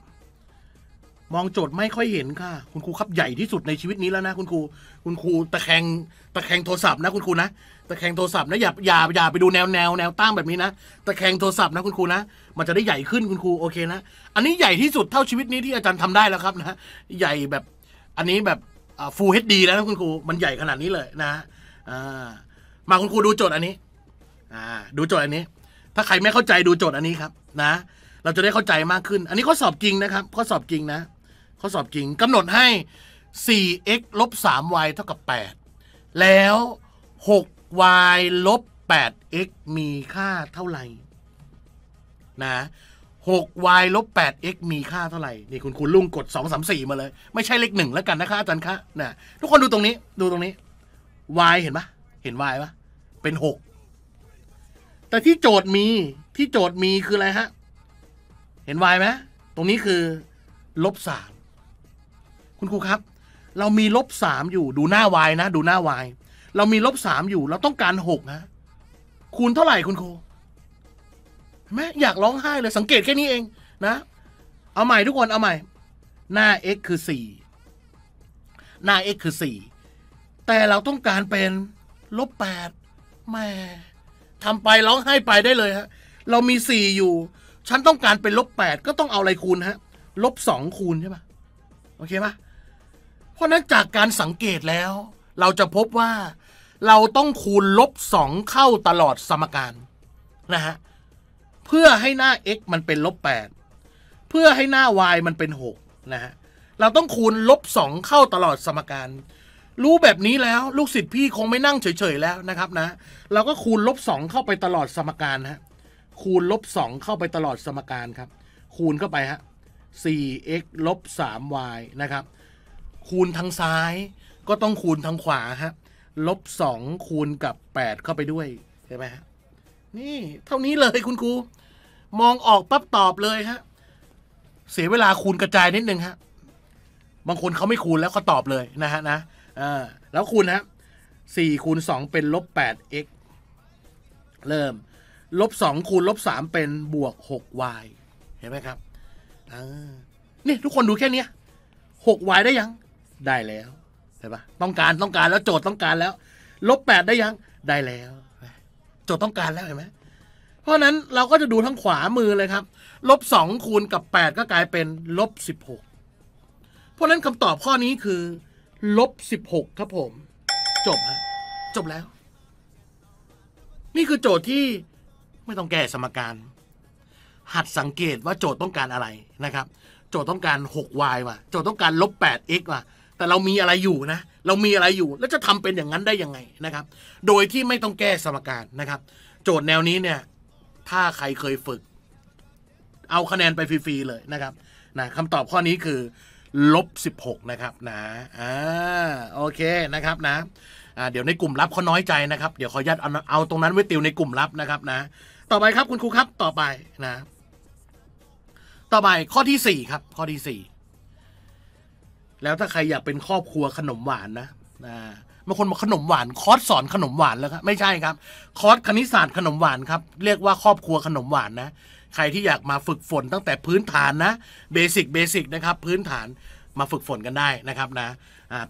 A: มองโจทย์ไม่ค่อยเห็นค่ะ คุณครูครับใหญ่ที่สุดในชีวิตนี้แล้วนะ คุณครูคุณครูตะแคงตะแคงโทรศัพท์นะ คุณครูนะตะแคงโทรศัพท์นะอย่าอย่าอย่าไปดูแนวแนวแนวตั้งแบบนี้นะ ตะแคงโทรศัพท์นะคุณครูนะมันจะได้ใหญ่ขึ้นคุณครูโอเคนะ อันนี้ใหญ่ที่สุดเท่าชีวิตนี้ที่อาจารย์ทำได้แล้วครับนะใหญ่แบบอันนี้แบบฟูลเฮดดีแล้วนะคุณครู มันใหญ่ขนาดนี้เลยนะ มาคุณครูดูโจทย์อันนี้ ดูโจทย์อันนี้ ถ้าใครไม่เข้าใจดูโจทย์อันนี้ครับนะ เราจะได้เข้าใจมากขึ้นอันนี้ข้อสอบจริงนะครับ ข้อสอบจริงนะ ข้อสอบจริงกำหนดให้ 4x ลบ 3y เท่ากับ 8 แล้ว 6y ลบ 8x มีค่าเท่าไหร่นะ6 y ลบ8 x มีค่าเท่าไหร่นี่คุณคุณลุงกด2 3 4มาเลยไม่ใช่เลขหนึ่งแล้วกันนะคะอาจารย์คะนะทุกคนดูตรงนี้ดูตรงนี้ y เห็นปะเห็น y ปะเป็น 6 แต่ที่โจทย์มีที่โจทย์มีคืออะไรฮะเห็น y ไหมตรงนี้คือลบสามคุณครูครับ เรามีลบสามอยู่ดูหน้า y นะดูหน้า y เรามีลบสามอยู่เราต้องการหกนะคูณเท่าไหร่คุณครูแม่อยากร้องไห้เลยสังเกตแค่นี้เองนะ เอาใหม่ทุกคนเอาใหม่ หน้า x คือ 4 หน้า x คือ 4 แต่เราต้องการเป็น ลบ8แม่ทำไปร้องไห้ไปได้เลยฮะเรามี 4 อยู่ ฉันต้องการเป็นลบ8ก็ต้องเอา อะไรคูณฮะลบ2คูณใช่ปะโอเคปะเพราะนั้นจากการสังเกตแล้ว เราจะพบว่าเราต้องคูณลบ2เข้าตลอดสมการนะฮะเพื่อให้หน้า x มันเป็นลบ 8 เพื่อให้หน้า y มันเป็น 6 นะฮะ เราต้องคูณลบ 2 เข้าตลอดสมการ รู้แบบนี้แล้ว ลูกศิษย์พี่คงไม่นั่งเฉยๆแล้วนะครับนะ เราก็คูณลบ 2 เข้าไปตลอดสมการฮะ คูณลบ 2 เข้าไปตลอดสมการครับ คูณเข้าไปฮะ 4x ลบ 3y นะครับ คูณทางซ้าย ก็ต้องคูณทางขวาฮะลบ 2 คูณกับ 8 เข้าไปด้วยใช่ไหมฮะนี่เท่านี้เลยคุณครู มองออกปั๊บตอบเลยฮะเสียเวลาคูณกระจายนิดนึงฮะบางคนเขาไม่คูณแล้วเขาตอบเลยนะฮะนะอแล้วคูณนะสี่คูณสองเป็นลบแปด x เริ่มลบสองคูณลบสามเป็นบวกหก y เห็นไหมครับนี่ทุกคนดูแค่นี้หก y ได้ยังได้แล้วเห็นปะต้องการต้องการแล้วโจทย์ต้องการแล้วลบแปดได้ยัง ได้แล้วจทย์ต้องการแล้วเห็นไหมเพราะนั้นเราก็จะดูทั้งขวามือเลยครับ ลบสองคูณกับ 8 ก็กลายเป็นลบสิบหกเพราะนั้นคำตอบข้อนี้คือลบสิบหกครับผม จบฮะ จบแล้ว นี่คือโจทย์ที่ไม่ต้องแก้สมการ หัดสังเกตว่าโจทย์ต้องการอะไรนะครับ โจทย์ต้องการ 6y ว่ะ โจทย์ต้องการลบ 8x ว่ะ แต่เรามีอะไรอยู่นะเรามีอะไรอยู่แล้วจะทำเป็นอย่างนั้นได้ยังไงนะครับ โดยที่ไม่ต้องแก้สมการนะครับ โจทย์แนวนี้เนี่ย ถ้าใครเคยฝึก เอาคะแนนไปฟรี ๆ เลยนะครับนะคำตอบข้อนี้คือ ลบ16นะครับ นะอ่าโอเคนะครับนะอ่าเดี๋ยวในกลุ่มลับเขาน้อยใจนะครับเดี๋ยวขอยัดเอาเอาตรงนั้นไว้ติวในกลุ่มลับนะครับนะต่อไปครับคุณครูครับต่อไปนะ ต่อไปข้อที่4ครับ ข้อที่4แล้วถ้าใครอยากเป็นครอบครัวขนมหวานนะนะบางคนบอกขนมหวานคอร์สสอนขนมหวานแล้วครับไม่ใช่ครับคอร์สคณิตศาสตร์ขนมหวานครับเรียกว่าครอบครัวขนมหวานนะใครที่อยากมาฝึกฝนตั้งแต่พื้นฐานนะเบสิกเบสิกนะครับพื้นฐานมาฝึกฝนกันได้นะครับนะ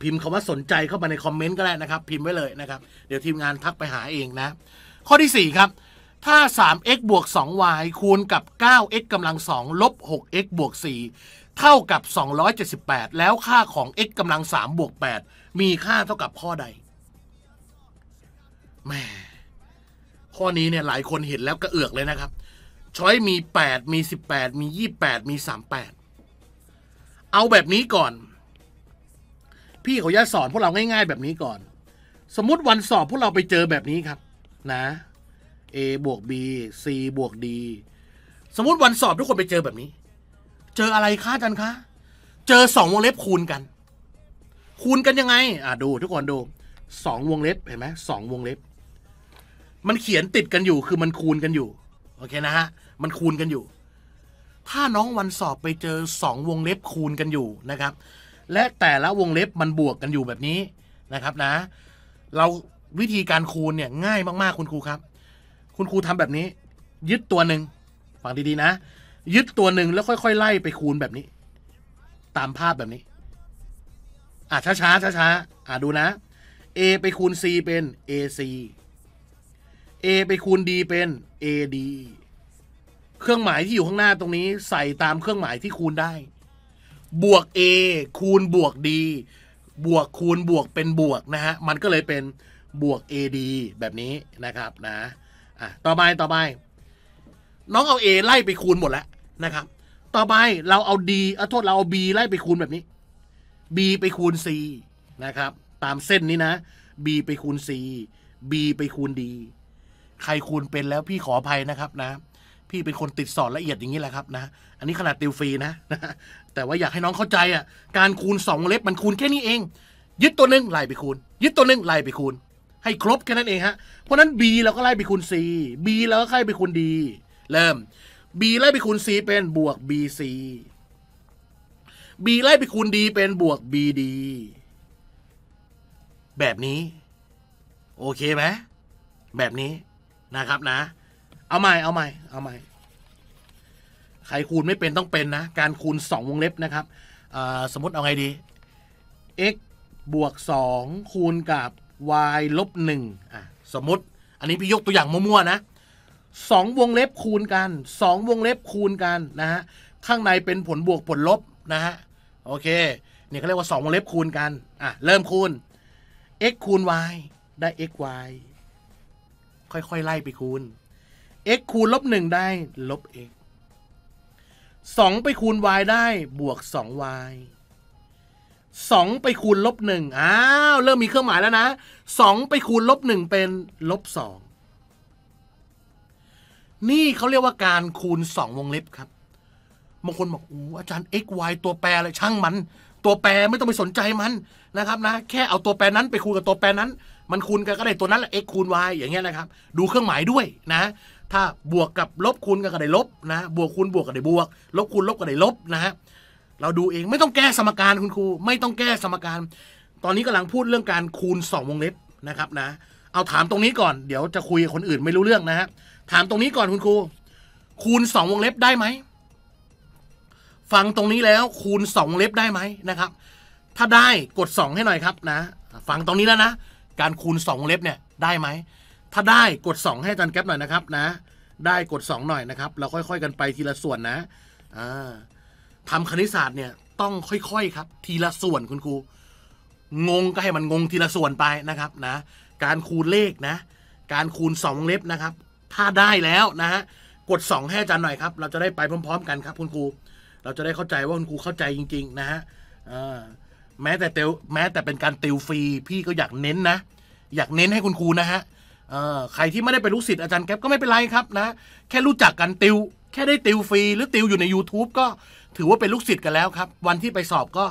A: พิมพ์คำว่าสนใจเข้ามาในคอมเมนต์ก็ได้นะครับพิมพ์ไว้เลยนะครับเดี๋ยวทีมงานทักไปหาเองนะข้อที่ 4 ครับ ถ้า 3x บวก 2y คูณกับ 9x กำลัง2ลบ 6x บวก4เท่ากับ278แล้วค่าของ x กำลัง3บวก8มีค่าเท่ากับข้อใดแม่ข้อนี้เนี่ยหลายคนเห็นแล้วกระเอือกเลยนะครับ ช้อยมี8มี 18มี28 มี 38 เอาแบบนี้ก่อน พี่เขา่าสอนพวกเราง่ายๆแบบนี้ก่อน สมมติวันสอบพวกเราไปเจอแบบนี้ครับ นะ a บวก b c บวก d สมมติวันสอบทุกคนไปเจอแบบนี้เจออะไรคะาจันคะ เจอสองวงเล็บคูณกัน คูณกันยังไง อ่ะดู ทุกคนดูสองวงเล็บ เห็นไหมสองวงเล็บ มันเขียนติดกันอยู่คือมันคูณกันอยู่โอเคนะฮะมันคูณกันอยู่ ถ้าน้องวันสอบไปเจอสองวงเล็บคูณกันอยู่นะครับ และแต่ละวงเล็บมันบวกกันอยู่แบบนี้นะครับนะ เราวิธีการคูณเนี่ยง่ายมาก ๆ คุณครูครับ คุณครูทำแบบนี้ ยึดตัวหนึ่งฟังดีๆนะยึดตัวหนึ่งแล้วค่อยๆ ไล่ไปคูณแบบนี้ ตามภาพแบบนี้ อ่ะช้าช้าช้าช้าอ่ะดูนะ A ไปคูณ C เป็น AC A ไปคูณ D เป็น AD เครื่องหมายที่อยู่ข้างหน้าตรงนี้ ใส่ตามเครื่องหมายที่คูณได้ บวก A คูณบวก D บวกคูณบวกเป็นบวกนะฮะมันก็เลยเป็นบวก AD แบบนี้นะครับนะอ่ะต่อไปต่อไป น้องเอา A ไล่ไปคูณหมดแล้วนะครับ ต่อไปเราเอา D เอาโทษเรา เอา B ไล่ไปคูณแบบนี้ B ไปคูณ C นะครับตามเส้นนี้นะ B ไปคูณ C B ไปคูณ D ใครคูณเป็นแล้วพี่ขออภัยนะครับนะ พี่เป็นคนติดสอนละเอียดอย่างนี้แหละครับนะ อันนี้ขนาดติวฟรีนะ แต่ว่าอยากให้น้องเข้าใจอ่ะ การคูณ 2 เล็บมันคูณแค่นี้เอง ยึดตัวหนึ่งไล่ไปคูณ ยึดตัวหนึ่งไล่ไปคูณ ให้ครบแค่นั้นเองฮะ เพราะนั้น B เราก็ไล่ไปคูณ C B เราก็ไล่ไปคูณ D เริ่ม b ไล่ไปคูณ c เป็นบวก bc b ไล่ไปคูณ d เป็นบวก bd แบบนี้ โอเคไหมแบบนี้นะครับนะ เอาใหม่เอาใหม่เอาใหม่ใครคูณไม่เป็นต้องเป็นนะ การคูณ 2 วงเล็บนะครับ สมมติเอาไงดี x บวก 2คูณกับ y ลบ1อ่ะสมมติอันนี้พี่ยกตัวอย่างมั่วๆนะสองวงเล็บคูณกันสองวงเล็บคูณกันนะฮะข้างในเป็นผลบวกผลลบนะฮะโอเคเนี่ยเขาเรียกว่าสองวงเล็บคูณกันอ่ะเริ่มคูณ x คูณ y ได้ x y ค่อยๆไล่ไปคูณ x คูณลบหนึ่งได้ลบ x สองไปคูณ y ได้บวกสอง2 y สองไปคูณลบหนึ่งอ้าวเริ่มมีเครื่องหมายแล้วนะสองไปคูณลบหนึ่งเป็น ลบสองนี่เขาเรียกว่าการคูณ 2 วงเล็บครับ บางคนบอกโอ้อาจารย์ x y ตัวแปรเลยช่างมัน ตัวแปรไม่ต้องไปสนใจมันนะครับนะแค่เอาตัวแปรนั้นไปคูณกับตัวแปรนั้น มันคูณกันก็ได้ตัวนั้นแหละ x คูณ y อย่างเงี้ยนะครับ ดูเครื่องหมายด้วยนะ ถ้าบวกกับลบคูณกันก็ได้ลบนะ บวกคูณบวกก็ได้บวก ลบคูณลบก็ได้ลบนะฮะเราดูเองไม่ต้องแก้สมการคุณครูไม่ต้องแก้สมการ ตอนนี้กำลังพูดเรื่องการคูณ2วงเล็บนะครับนะเอาถามตรงนี้ก่อนเดี๋ยวจะคุยกับคนอื่นไม่รู้เรื่องนะฮะถามตรงนี้ก่อนคุณครูคูณสองวงเล็บได้ไหมฟังตรงนี้แล้วคูณสองเล็บได้ไหมนะครับ ถ้าได้กดสองให้หน่อยครับนะฟังตรงนี้แล้วนะการคูณสองวงเล็บเนี่ยได้ไหม ถ้าได้กดสองให้อาจารย์แก๊ปหน่อยนะครับ นะ ได้กดสองหน่อยนะครับเราค่อย ๆกันไปทีละส่วนนะทำคณิตศาสตร์เนี่ยต้องค่อย ๆ ครับ ทีละส่วนคุณครูงงก็ให้มันงงทีละส่วนไปนะครับนะการคูณเลขนะ การคูณสองเล็บนะครับถ้าได้แล้วนะฮะกด2ให้อาจารย์หน่อยครับเราจะได้ไปพร้อมๆกันครับ คุณครู เราจะได้เข้าใจว่าคุณครูเข้าใจจริงๆนะฮะแม้แต่เตลแม้แต่เป็นการติวฟรีพี่ก็อยากเน้นนะอยากเน้นให้คุณครูนะฮะใครที่ไม่ได้ไปรู้สิทธิ์อาจารย์แก๊ปก็ไม่เป็นไรครับนะ แค่รู้จักกันติว แค่ได้ติวฟรี หรือติวอยู่ใน YouTube ก็ถือว่าเป็นลูกศิษย์กันแล้วครับ วันที่ไปสอบก็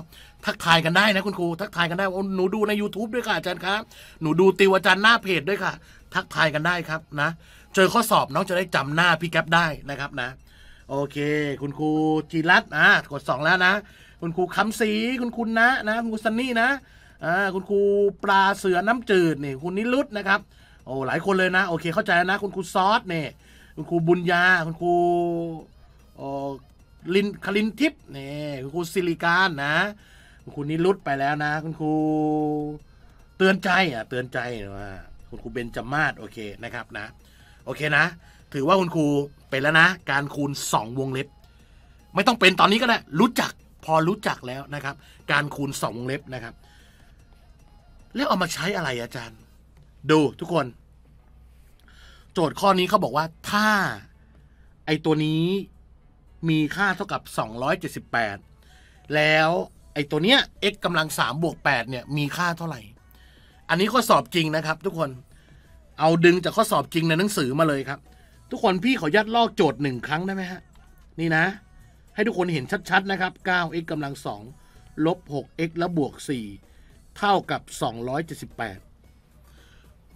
A: ทักทายกันได้นะคุณครูทักทายกันได้ว่าหนูดูใน YouTube ด้วยค่ะอาจารย์ครับหนูดูติวอาจารย์หน้าเพจด้วยค่ะ ทักทายกันได้ครับนะเจอข้อสอบน้องจะได้จำหน้าพี่แก๊ปได้นะครับนะ โอเค คุณครูจีรัตนอ่ะกดสองแล้วนะ คุณครูคำศรีคุณคุณนะนะ คุณซันนี่นะอ่าคุณครูปลาเสือน้ำจืดนี่ คุณนิรุตนะครับโอ้หลายคนเลยนะ โอเคเข้าใจนะ คุณครูซอสเนี่ยคุณครูบุญญา คุณครูโอ้ลินคลินทิพย์นี่คุณครูศิริการนะ คุณครูนิรุตไปแล้วนะ คุณครูเตือนใจอ่ะเตือนใจว่าคุณครูเบนจมาศโอเคนะครับนะโอเคนะถือว่าคุณครูเป็นแล้วนะ การคูณ 2 วงเล็บ ไม่ต้องเป็นตอนนี้ก็ได้รู้จักพอรู้จักแล้วนะครับ การคูณ2วงเล็บนะครับ แล้วเอามาใช้อะไรอาจารย์ ดูทุกคน โจทย์ข้อนี้เขาบอกว่าถ้าไอตัวนี้มีค่าเท่ากับ 278 แล้วไอตัวเนี้ย x กำลัง3บวก8เนี่ยมีค่าเท่าไหร่อันนี้ก็สอบจริงนะครับ ทุกคนเอาดึงจากข้อสอบจริงในหนังสือมาเลยครับ ทุกคนพี่ขอยัดลอกโจทย์หนึ่งครั้งได้ไหมฮะ นี่นะ ให้ทุกคนเห็นชัดๆนะครับ 9x กำลัง2ลบ 6x แล้วบวก 4 เท่ากับ 278แ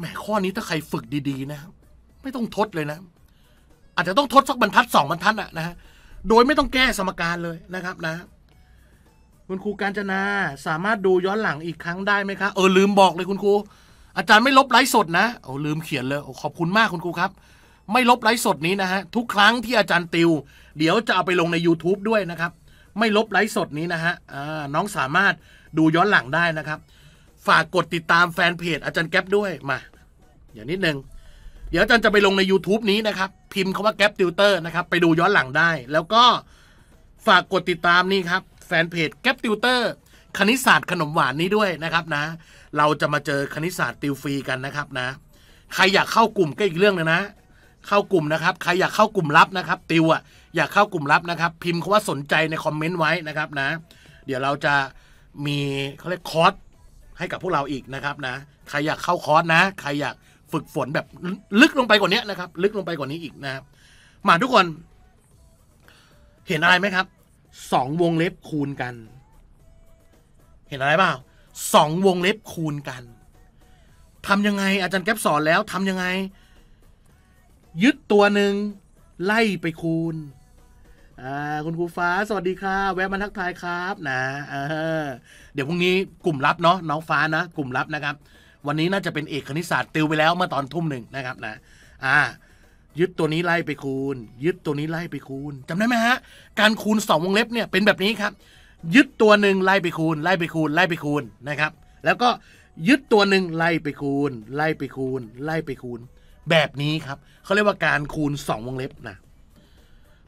A: หมข้อนี้ถ้าใครฝึกดีๆนะ ไม่ต้องทดเลยนะ อาจจะต้องทดสักบรรทัดสองบรรทัดอะนะฮะโดยไม่ต้องแก้สมการเลยนะครับนะ คุณครูการจนาสามารถดูย้อนหลังอีกครั้งได้ไหมคะเออลืมบอกเลยคุณครูอาจารย์ไม่ลบไลฟ์สดนะโอ้ลืมเขียนเลยอขอบคุณมากคุณครูครับ ไม่ลบไลฟ์สดนี้นะฮะ ทุกครั้งที่อาจารย์ติว เดี๋ยวจะเอาไปลงใน YouTube ด้วยนะครับ ไม่ลบไลฟ์สดนี้นะฮะน้องสามารถดูย้อนหลังได้นะครับ ฝากกดติดตามแฟนเพจอาจารย์แก๊ปด้วย มาอย่างนิดนึงเดี๋ยวอาจารย์จะไปลงใน YouTube นี้นะครับ พิมพ์คาว่าแก๊ปติวเตอร์นะครับ ไปดูย้อนหลังได้ แล้วก็ฝากกดติดตามนี่ครับ แฟนเพจแก๊ปติวเตอร์ คณิตศาสตร์ขนมหวานนี้ด้วยนะครับนะเราจะมาเจอคณิตศาสตร์ติวฟรีกันนะครับนะ ใครอยากเข้ากลุ่มก็อีกเรื่องนึงนะ เข้ากลุ่มนะครับใครอยากเข้ากลุ่มลับนะครับติวอ่ะอยากเข้ากลุ่มลับนะครับ พิมพ์คาว่าสนใจในคอมเมนต์ไว้นะครับนะ เดี๋ยวเราจะมีเขาเรียกคอร์สให้กับพวกเราอีกนะครับ นะ ใครอยากเข้าคอร์สนะใครอยากฝึกฝนแบบลึกลงไปกว่านี้นะครับ ลึกลงไปกว่านี้อีกนะครับ มาทุกคน เห็นอะไรไหมครับสองวงเล็บคูณกัน เห็นอะไรเปล่าสองวงเล็บคูณกัน ทำยังไง อาจารย์แก๊ปสอนแล้วทำยังไง ยึดตัวหนึ่งไล่ไปคูณ คุณครูฟ้าสวัสดีค่ะแวะมาทักทายครับนะเเดี๋ยวพรุ่งนี้กลุ่มลับเนาะน้องฟ้านะ กลุ่มลับนะครับ วันนี้น่าจะเป็นเอกคณิตศาสตร์ติวไปแล้ว เมื่อตอนทุ่มหนึ่งนะครับนะอ่ายึดตัวนี้ไล่ไปคูณ ยึดตัวนี้ไล่ไปคูณจำได้ไหมฮะการคูณสองวงเล็บเนี่ยเป็นแบบนี้ครับยึดตัวหนึ่งไล่ไปคูณ ไล่ไปคูณไล่ไปคูณนะครับ แล้วก็ยึดตัวหนึ่งไล่ไปคูณ ไล่ไปคูณ ไล่ไปคูณ แบบนี้ครับเขาเรียกว่าการคูณ 2 วงเล็บนะ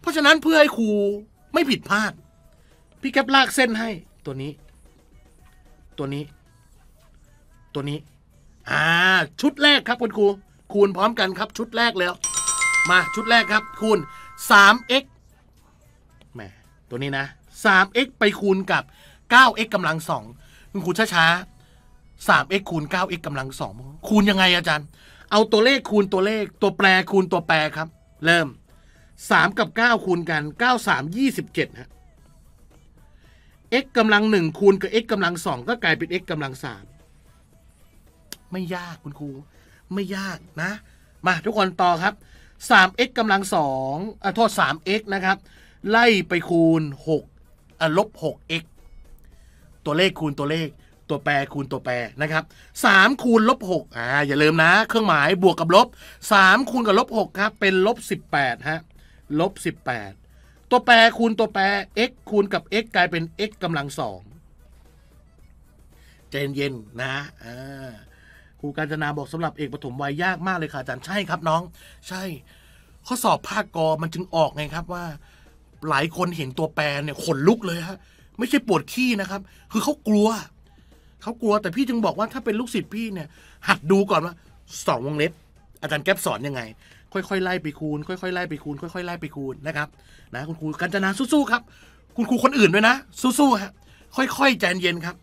A: เพราะฉะนั้นเพื่อให้ครูไม่ผิดพลาด พี่แกปลากเส้นให้ตัวนี้ ตัวนี้ ตัวนี้อ่าชุดแรกครับคุณครูคูณพร้อมกันครับ ชุดแรกแล้ว มาชุดแรกครับ คูณ 3x แหมตัวนี้นะ 3x ไปคูณกับ 9x กำลังสองคุณครูช้าๆ 3x คูณ 9x กำลังสองคูณยังไงอาจารย์ เอาตัวเลขคูณตัวเลขตัวแปรคูณตัวแปรครับเริ่ม 3 กับ 9 คูณกัน 9 3 27ฮะ x กำลังหนึ่งคูณกับ x กำลังสองก็กลายเป็น x กำลังสามไม่ยากคุณครูไม่ยากนะมาทุกคนต่อครับ 3x กำลังสองโทษ 3x นะครับไล่ไปคูณ 6ลบ 6x ตัวเลขคูณตัวเลข ตัวแปรคูณตัวแปรนะครับ3คูณลบ6อ่าอย่าลืมนะ เครื่องหมายบวกกับ ลบ3คูณกับลบ6ครับเป็นลบ18ฮะลบ18 ตัวแปรคูณตัวแปร x คูณกับ x กลายเป็น x กำลังสองจเย็นๆนะครูการจนาบอกสำหรับเอกปฐมวัยยากมากเลยค่ะอาจารย์ใช่ครับน้อง ใช่ ข้อสอบภาคกอมันจึงออกไงครับว่าหลายคนเห็นตัวแปรเนี่ยขนลุกเลยฮะไม่ใช่ปวดขี้นะครับ คือเขากลัว เขากลัวแต่พี่จึงบอกว่าถ้าเป็นลูกศิษย์พี่เนี่ยหัดดูก่อนว่าสองวงเล็บอาจารย์แก๊ปสอนยังไง ค่อยๆไล่ไปคูณ ค่อยๆไล่ไปคูณค่อยๆไล่ไปคูณนะครับนะคุณครูกัญจนาสู้ๆครับ คุณครูคนอื่นด้วยนะ สู้ๆครับค่อยๆใจเย็นครับ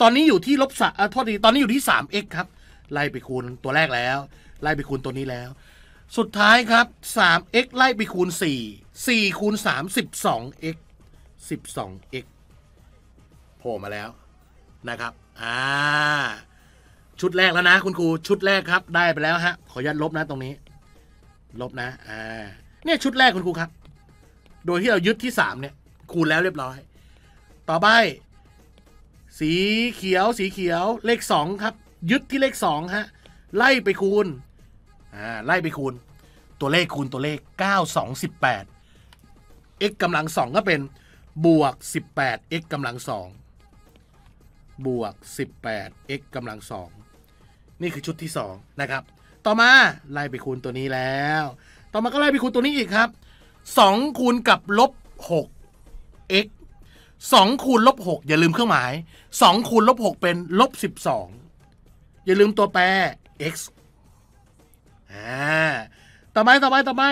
A: ตอนนี้อยู่ที่ลบสะโทษดีตอนนี้อยู่ที่สามเอ็กครับ ไล่ไปคูณตัวแรกแล้ว ไล่ไปคูณตัวนี้แล้ว สุดท้ายครับสามเอ็กไล่ไปคูณสี่4คูณ3 12 x 12 x โผล่มาแล้วนะครับอ่าชุดแรกแล้วนะคุณครูชุดแรกครับได้ไปแล้วฮะขอยัดลบนะตรงนี้ ลบนะอ่าเนี่ยชุดแรกคุณครูครับ โดยที่เรายึดที่3เนี่ยคูณแล้วเรียบร้อย ต่อไป สีเขียวสีเขียวเลข 2 ครับยึดที่เลข2ฮะไล่ไปคูณอ่าไล่ไปคูณ ตัวเลขคูณตัวเลข 9 2 18 x กำลังสองก็เป็นบวก18 x กำลังสองบวก18 x กำลังสองนี่คือชุดที่2นะครับต่อมาไล่ไปคูณตัวนี้แล้ว ต่อมาก็ไล่ไปคูณตัวนี้อีกครับ2คูณกับลบ 6 x 2คูณลบ6อย่าลืมเครื่องหมาย 2คูณลบ6เป็นลบ 12 อย่าลืมตัวแปร x อ่าต่อไปต่อไปต่อไป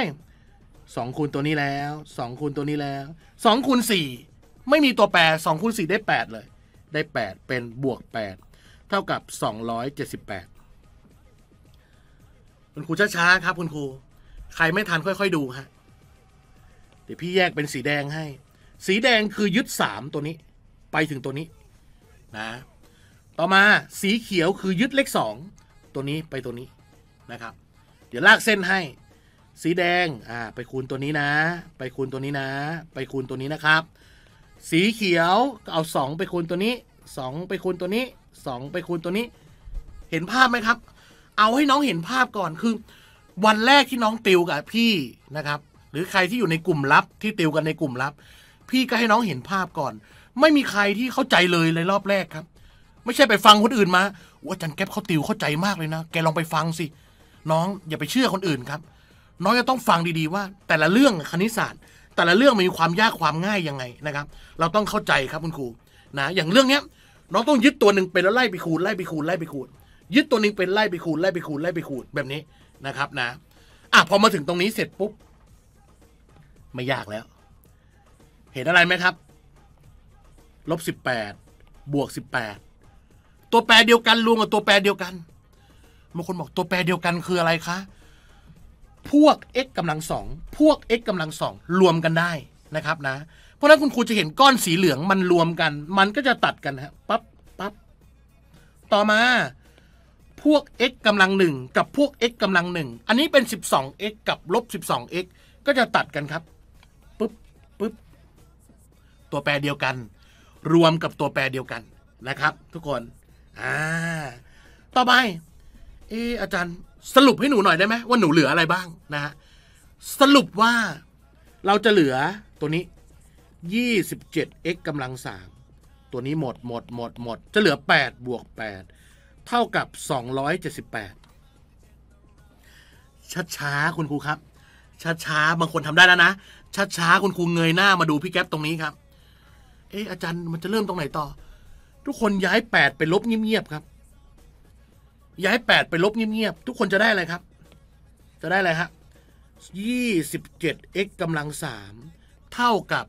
A: สองคูณตัวนี้แล้วสองคูณตัวนี้แล้วสองคูณสี่ไม่มีตัวแปรสองคูณสี่ได้แปดเลย ได้แปดเป็นบวกแปดเท่ากับสองร้อยเจ็ดสิบแปดคุณครูช้าๆครับ คุณครูใครไม่ทันค่อยๆดูฮะเดี๋ยวพี่แยกเป็นสีแดงให้ สีแดงคือยึดสามตัวนี้ไปถึงตัวนี้นะต่อมาสีเขียวคือยึดเลขสองตัวนี้ไปตัวนี้นะครับ เดี๋ยวลากเส้นให้สีแดง อ่า ไปคูณตัวนี้นะ ไปคูณตัวนี้นะ ไปคูณตัวนี้นะครับ สีเขียวก็เอา2ไปคูณตัวนี้ 2 ไปคูณตัวนี้2ไปคูณตัวนี้ เห็นภาพไหมครับ เอาให้น้องเห็นภาพก่อน คือ วันแรกที่น้องติวกับพี่นะครับ หรือใครที่อยู่ในกลุ่มลับที่ติวกันในกลุ่มลับ พี่ก็ให้น้องเห็นภาพก่อน ไม่มีใครที่เข้าใจเลยเลยรอบแรกครับ ไม่ใช่ไปฟังคนอื่นมาว่าจันแก๊ปเขาติวเข้าใจมากเลยนะ แกลองไปฟังสิ น้องอย่าไปเชื่อคนอื่นครับน้องจะต้องฟังดีๆว่า แต่ละเรื่องคณิตศาสตร์ แต่ละเรื่องมีความยากความง่ายยังไงนะครับ เราต้องเข้าใจครับคุณครูนะ อย่างเรื่องเนี้ยน้องต้องยึดตัวหนึ่งเป็นแล้วไล่ไปคูณไล่ไปคูณไล่ไปคูณ ยึดตัวหนึ่งเป็นไล่ไปคูณ ไล่ไปคูณไล่ไปคูณแบบนี้นะครับนะอ่ะพอมาถึงตรงนี้เสร็จปุ๊บไม่ยากแล้ว เห็นอะไรไหมครับลบสิบแปดบวกสิบแปดตัวแปรเดียวกันรวมกับตัวแปรเดียวกันบางคนบอกตัวแปรเดียวกันคืออะไรคะพวก x กำลังสองพวก x กำลังสอง รวมกันได้นะครับนะ เพราะนั้นคุณครูจะเห็นก้อนสีเหลืองมันรวมกัน มัน ก็จะตัดกันฮะ ปั๊บ ปั๊บ ต่อมา พวก x กำลังหนึ่งกับพวก x กำลังหนึ่งอันนี้เป็น 12x กับลบ 12x ก็จะตัดกันครับปึ๊บปึ๊บ ตัวแปรเดียวกัน รวมกับตัวแปรเดียวกันนะครับทุกคน อ่า ต่อไปเอออาจารย์สรุปให้หนูหน่อยได้ไหมว่าหนูเหลืออะไรบ้างนะฮะ สรุปว่าเราจะเหลือตัวนี้ยี่สิบเจ็ด x กำลังสามตัวนี้หมดหมดหมดหมด จะเหลือแปดบวกแปดเท่ากับแปดช้าช้าคุณครูครับช้าช้าบางคนทำได้แล้วนะช้าช้าคุณครูเงยหน้ามาดูพี่แก๊ปตรงนี้ครับ เอ๊ะอาจารย์มันจะเริ่มตรงไหนต่อ ทุกคนย้ายแปดไปลบเงียบๆครับย้ายแปดไปลบเงียบๆ ทุกคนจะได้อะไรครับ จะได้อะไรฮะยี่สิบเจ็ด x กำลังสามเท่ากับ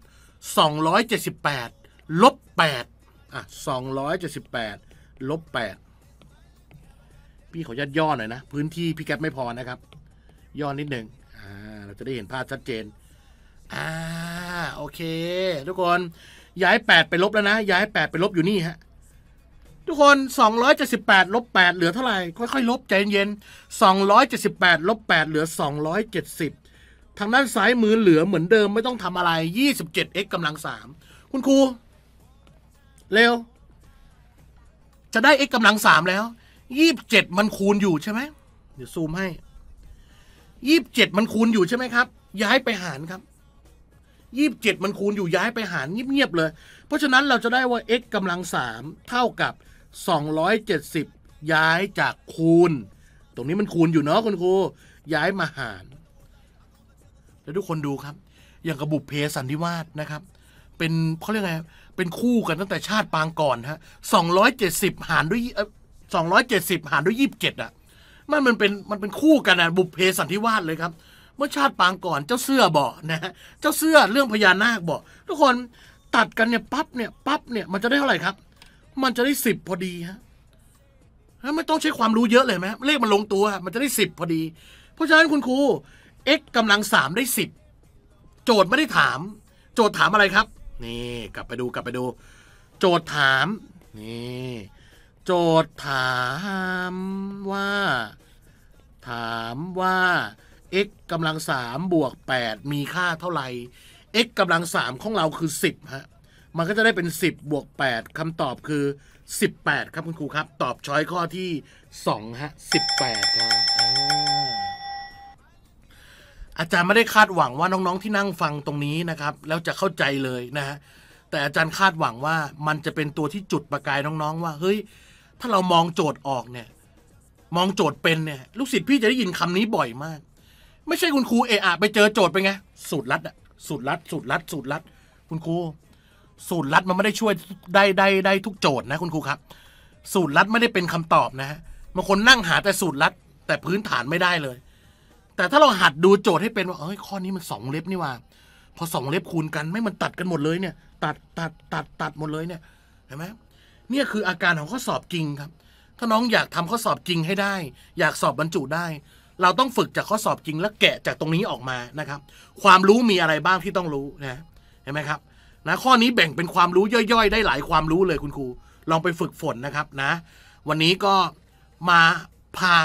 A: สองร้อยเจ็ดสิบแปดลบแปดอ่ะสองร้อยเจ็ดสิบแปดลบแปดพี่ขอยัดย่อหน่อยนะ พื้นที่พี่แก๊ปไม่พอนะครับ ย่อนิดหนึ่งอ่าเราจะได้เห็นภาพชัดเจน อ่า โอเค ทุกคน ย้ายแปดไปลบแล้วนะ ย้ายแปดไปลบอยู่นี่ฮะทุกคน 278ลบ8เหลือเท่าไหร่ค่อยๆลบใจเย็นๆ278ลบ8เหลือ 270 ทางด้านซ้ายมือเหลือเหมือนเดิมไม่ต้องทำอะไร 27x กำลัง 3 คุณครูเร็ว จะได้ x กำลัง 3 แล้ว 27 มันคูณอยู่ใช่ไหม เดี๋ยวซูมให้ 27 มันคูณอยู่ใช่ไหมครับ ย้ายไปหารครับยี่สิบเจ็ดมันคูณอยู่ย้ายไปหารเงียบๆ เลย เพราะฉะนั้นเราจะได้ว่า x กำลังสามเท่ากับ270 ย้ายจากคูณตรงนี้มันคูณอยู่เนาะคุณครูย้ายมาหารแล้วทุกคนดูครับอย่างกระบุเพสันนิวาสนะครับ เป็นเขาเรียกไงเป็นคู่กันตั้งแต่ชาติปางก่อนฮะ270หารด้วย270หารด้วย27อ่ะมันมันเป็นมันเป็นคู่กันนะบุพเพสันธิวาสเลยครับ เมื่อชาติปางก่อนเจ้าเสื้อบอกนะเจ้าเสื้อเรื่องพญานาคบอกทุกคนตัดกันเนี่ยปั๊บเนี่ยปั๊บเนี่ยมันจะได้เท่าไหร่ครับมันจะได้สิบพอดีฮะ ไม่ต้องใช้ความรู้เยอะเลยไหมเลขมันลงตัว มันจะได้สิบพอดี เพราะฉะนั้นคุณครู x กำลังสามได้สิบโจทย์ไม่ได้ถาม โจทย์ถามอะไรครับ นี่กลับไปดูกลับไปดู โจทย์ถามนี่โจทย์ถามว่า ถามว่า x กำลังสามบวกแปดมีค่าเท่าไหร่ x กำลังสามของเราคือสิบฮะมันก็จะได้เป็น 10บวก8คำตอบคือ 18 ครับคุณครูครับ ตอบช้อยข้อที่2ฮะ18ครับอาจารย์ไม่ได้คาดหวังว่าน้องๆ ที่นั่งฟังตรงนี้นะครับ แล้วจะเข้าใจเลยนะฮะแต่อาจารย์คาดหวังว่ามันจะเป็นตัวที่จุดประกายน้องๆ ว่าเฮ้ยถ้าเรามองโจทย์ออกเนี่ยมองโจทย์เป็นเนี่ยลูกศิษย์พี่จะได้ยินคำนี้บ่อยมาก ไม่ใช่คุณครูเอะอะไปเจอโจทย์ไปไงสูตรลัดอะสูตรลัดสูตรลัดสูตรลัด คุณครูสูตรลัดมันไม่ได้ช่วยได้ได้ได้ทุกโจทย์นะคุณครูครับ สูตรลัดไม่ได้เป็นคำตอบนะฮะบางคนนั่งหาแต่สูตรลัดแต่พื้นฐานไม่ได้เลย แต่ถ้าเราหัดดูโจทย์ให้เป็นว่าเอ้ยข้อนี้มันสองเล็บนี่ว่า พอสองเล็บคูณกัน ไม่มันตัดกันหมดเลยเนี่ย ตัดตัดตัดตัดหมดเลยเนี่ยเห็นไหมเนี่ยคืออาการของข้อสอบจริงครับ ถ้าน้องอยากทำข้อสอบจริงให้ได้ อยากสอบบรรจุได้ เราต้องฝึกจากข้อสอบจริงและแกะจากตรงนี้ออกมานะครับ ความรู้มีอะไรบ้างที่ต้องรู้นะเห็นไหมครับนะข้อนี้แบ่งเป็นความรู้ย่อยๆ ได้หลายความรู้เลยคุณครูลองไปฝึกฝนนะครับนะ วันนี้ก็มาพา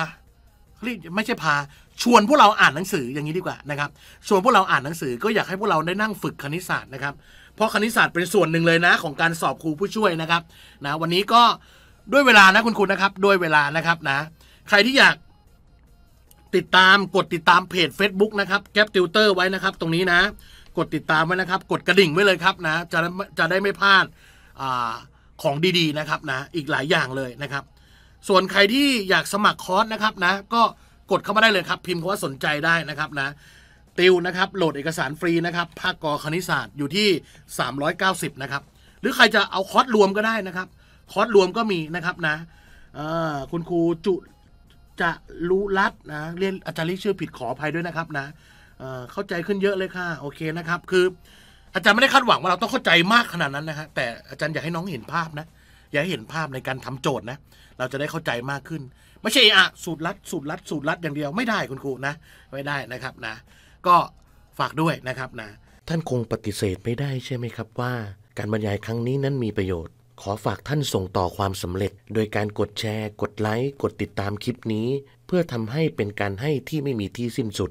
A: ไม่ใช่พา ชวนพวกเราอ่านหนังสืออย่างนี้ดีกว่านะครับชวนพวกเราอ่านหนังสือ ก็อยากให้พวกเราได้นั่งฝึกคณิตศาสตร์นะครับเพราะคณิตศาสตร์เป็นส่วนหนึ่งเลยนะ ของการสอบครูผู้ช่วยนะครับนะวันนี้ก็ด้วยเวลานะ คุณครูนะครับ ด้วยเวลานะครับนะ ใครที่อยาก ติดตามกดติดตามเพจ Facebook นะครับแก๊ปติวเตอร์ไว้นะครับตรงนี้นะกดติดตามไว้นะครับ กดกระดิ่งไว้เลยครับนะ จะจะได้ไม่พลาดอของดีๆนะครับนะ อีกหลายอย่างเลยนะครับ ส่วนใครที่อยากสมัครคอร์สนะครับนะ ก็กดเข้ามาได้เลยครับพิมพ์คำว่าสนใจได้นะครับนะ ติวนะครับ โหลดเอกสารฟรีนะครับ ภาคกอคณิตศาสตร์อยู่ที่ 390 นะครับ หรือใครจะเอาคอร์สรวมก็ได้นะครับคอร์สรวมก็มีนะครับนะคุณครูจุจะรู้รัดนะเรียนอาจารย์เรียกชื่อผิดขออภัยด้วยนะครับนะเข้าใจขึ้นเยอะเลยค่ะโอเคนะครับคืออาจารย์ไม่ได้คาดหวังว่าเราต้องเข้าใจมากขนาดนั้นนะฮะแต่อาจารย์อยากให้น้องเห็นภาพนะ อยากให้เห็นภาพในการทำโจทย์นะเราจะได้เข้าใจมากขึ้น ไม่ใช่อะสูตรลัด สูตรลัดสูตรลัดอย่างเดียวไม่ได้คุณครูนะไม่ได้นะครับนะก็ฝากด้วยนะครับนะท่านคงปฏิเสธไม่ได้ใช่ไหมครับว่า การบรรยายครั้งนี้นั้นมีประโยชน์ ขอฝากท่านส่งต่อความสำเร็จ โดยการกดแชร์ กดไลค์กดติดตามคลิปนี้ เพื่อทำให้เป็นการให้ที่ไม่มีที่สิ้นสุด